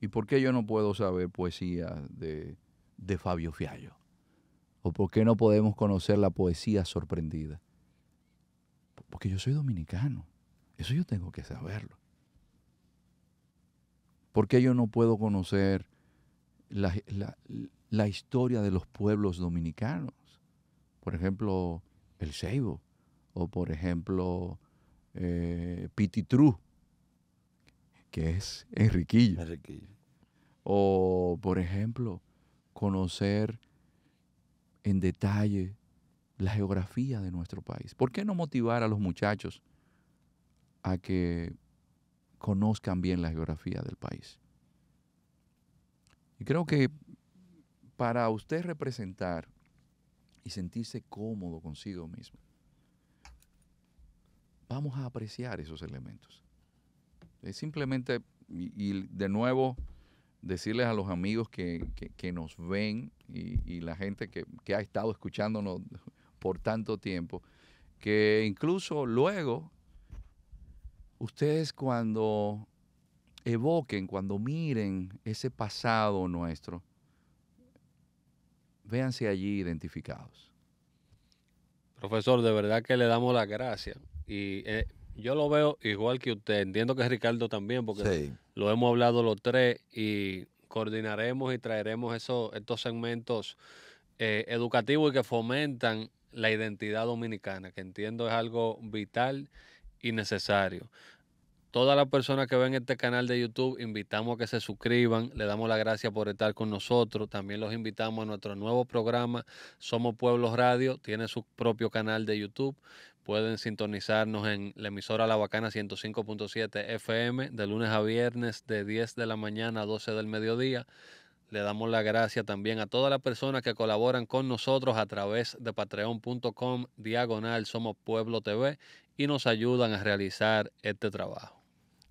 ¿Y por qué yo no puedo saber poesía de, Fabio Fiallo? ¿O por qué no podemos conocer la poesía sorprendida? Porque yo soy dominicano. Eso yo tengo que saberlo. ¿Por qué yo no puedo conocer la, historia de los pueblos dominicanos? Por ejemplo, el Seibo. O por ejemplo, eh, es Enriquillo. O, por ejemplo, conocer en detalle la geografía de nuestro país. ¿Por qué no motivar a los muchachos a que conozcan bien la geografía del país? Y creo que para usted representar y sentirse cómodo consigo mismo, vamos a apreciar esos elementos. Es simplemente, y, de nuevo, decirles a los amigos que, nos ven y, la gente que, ha estado escuchándonos por tanto tiempo, que incluso luego, ustedes cuando evoquen, cuando miren ese pasado nuestro, véanse allí identificados. Profesor, de verdad que le damos las gracias. Y eh, yo lo veo igual que usted. Entiendo que Ricardo también, porque lo hemos hablado los tres y coordinaremos y traeremos esos, estos segmentos eh, educativos y que fomentan la identidad dominicana, que entiendo es algo vital y necesario. Todas las personas que ven este canal de YouTube, invitamos a que se suscriban, le damos la gracias por estar con nosotros, también los invitamos a nuestro nuevo programa, Somos Pueblos Radio, tiene su propio canal de YouTube, Pueden sintonizarnos en la emisora La Bacana 105.7 FM de lunes a viernes de 10 de la mañana a 12 del mediodía. Le damos la gracia también a todas las personas que colaboran con nosotros a través de patreon.com diagonal Somos Pueblo TV y nos ayudan a realizar este trabajo.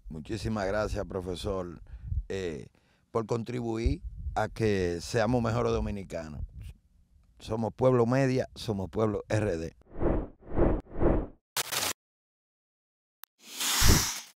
Muchísimas gracias, profesor, eh, por contribuir a que seamos mejores dominicanos. Somos Pueblo Media, somos Pueblo RD.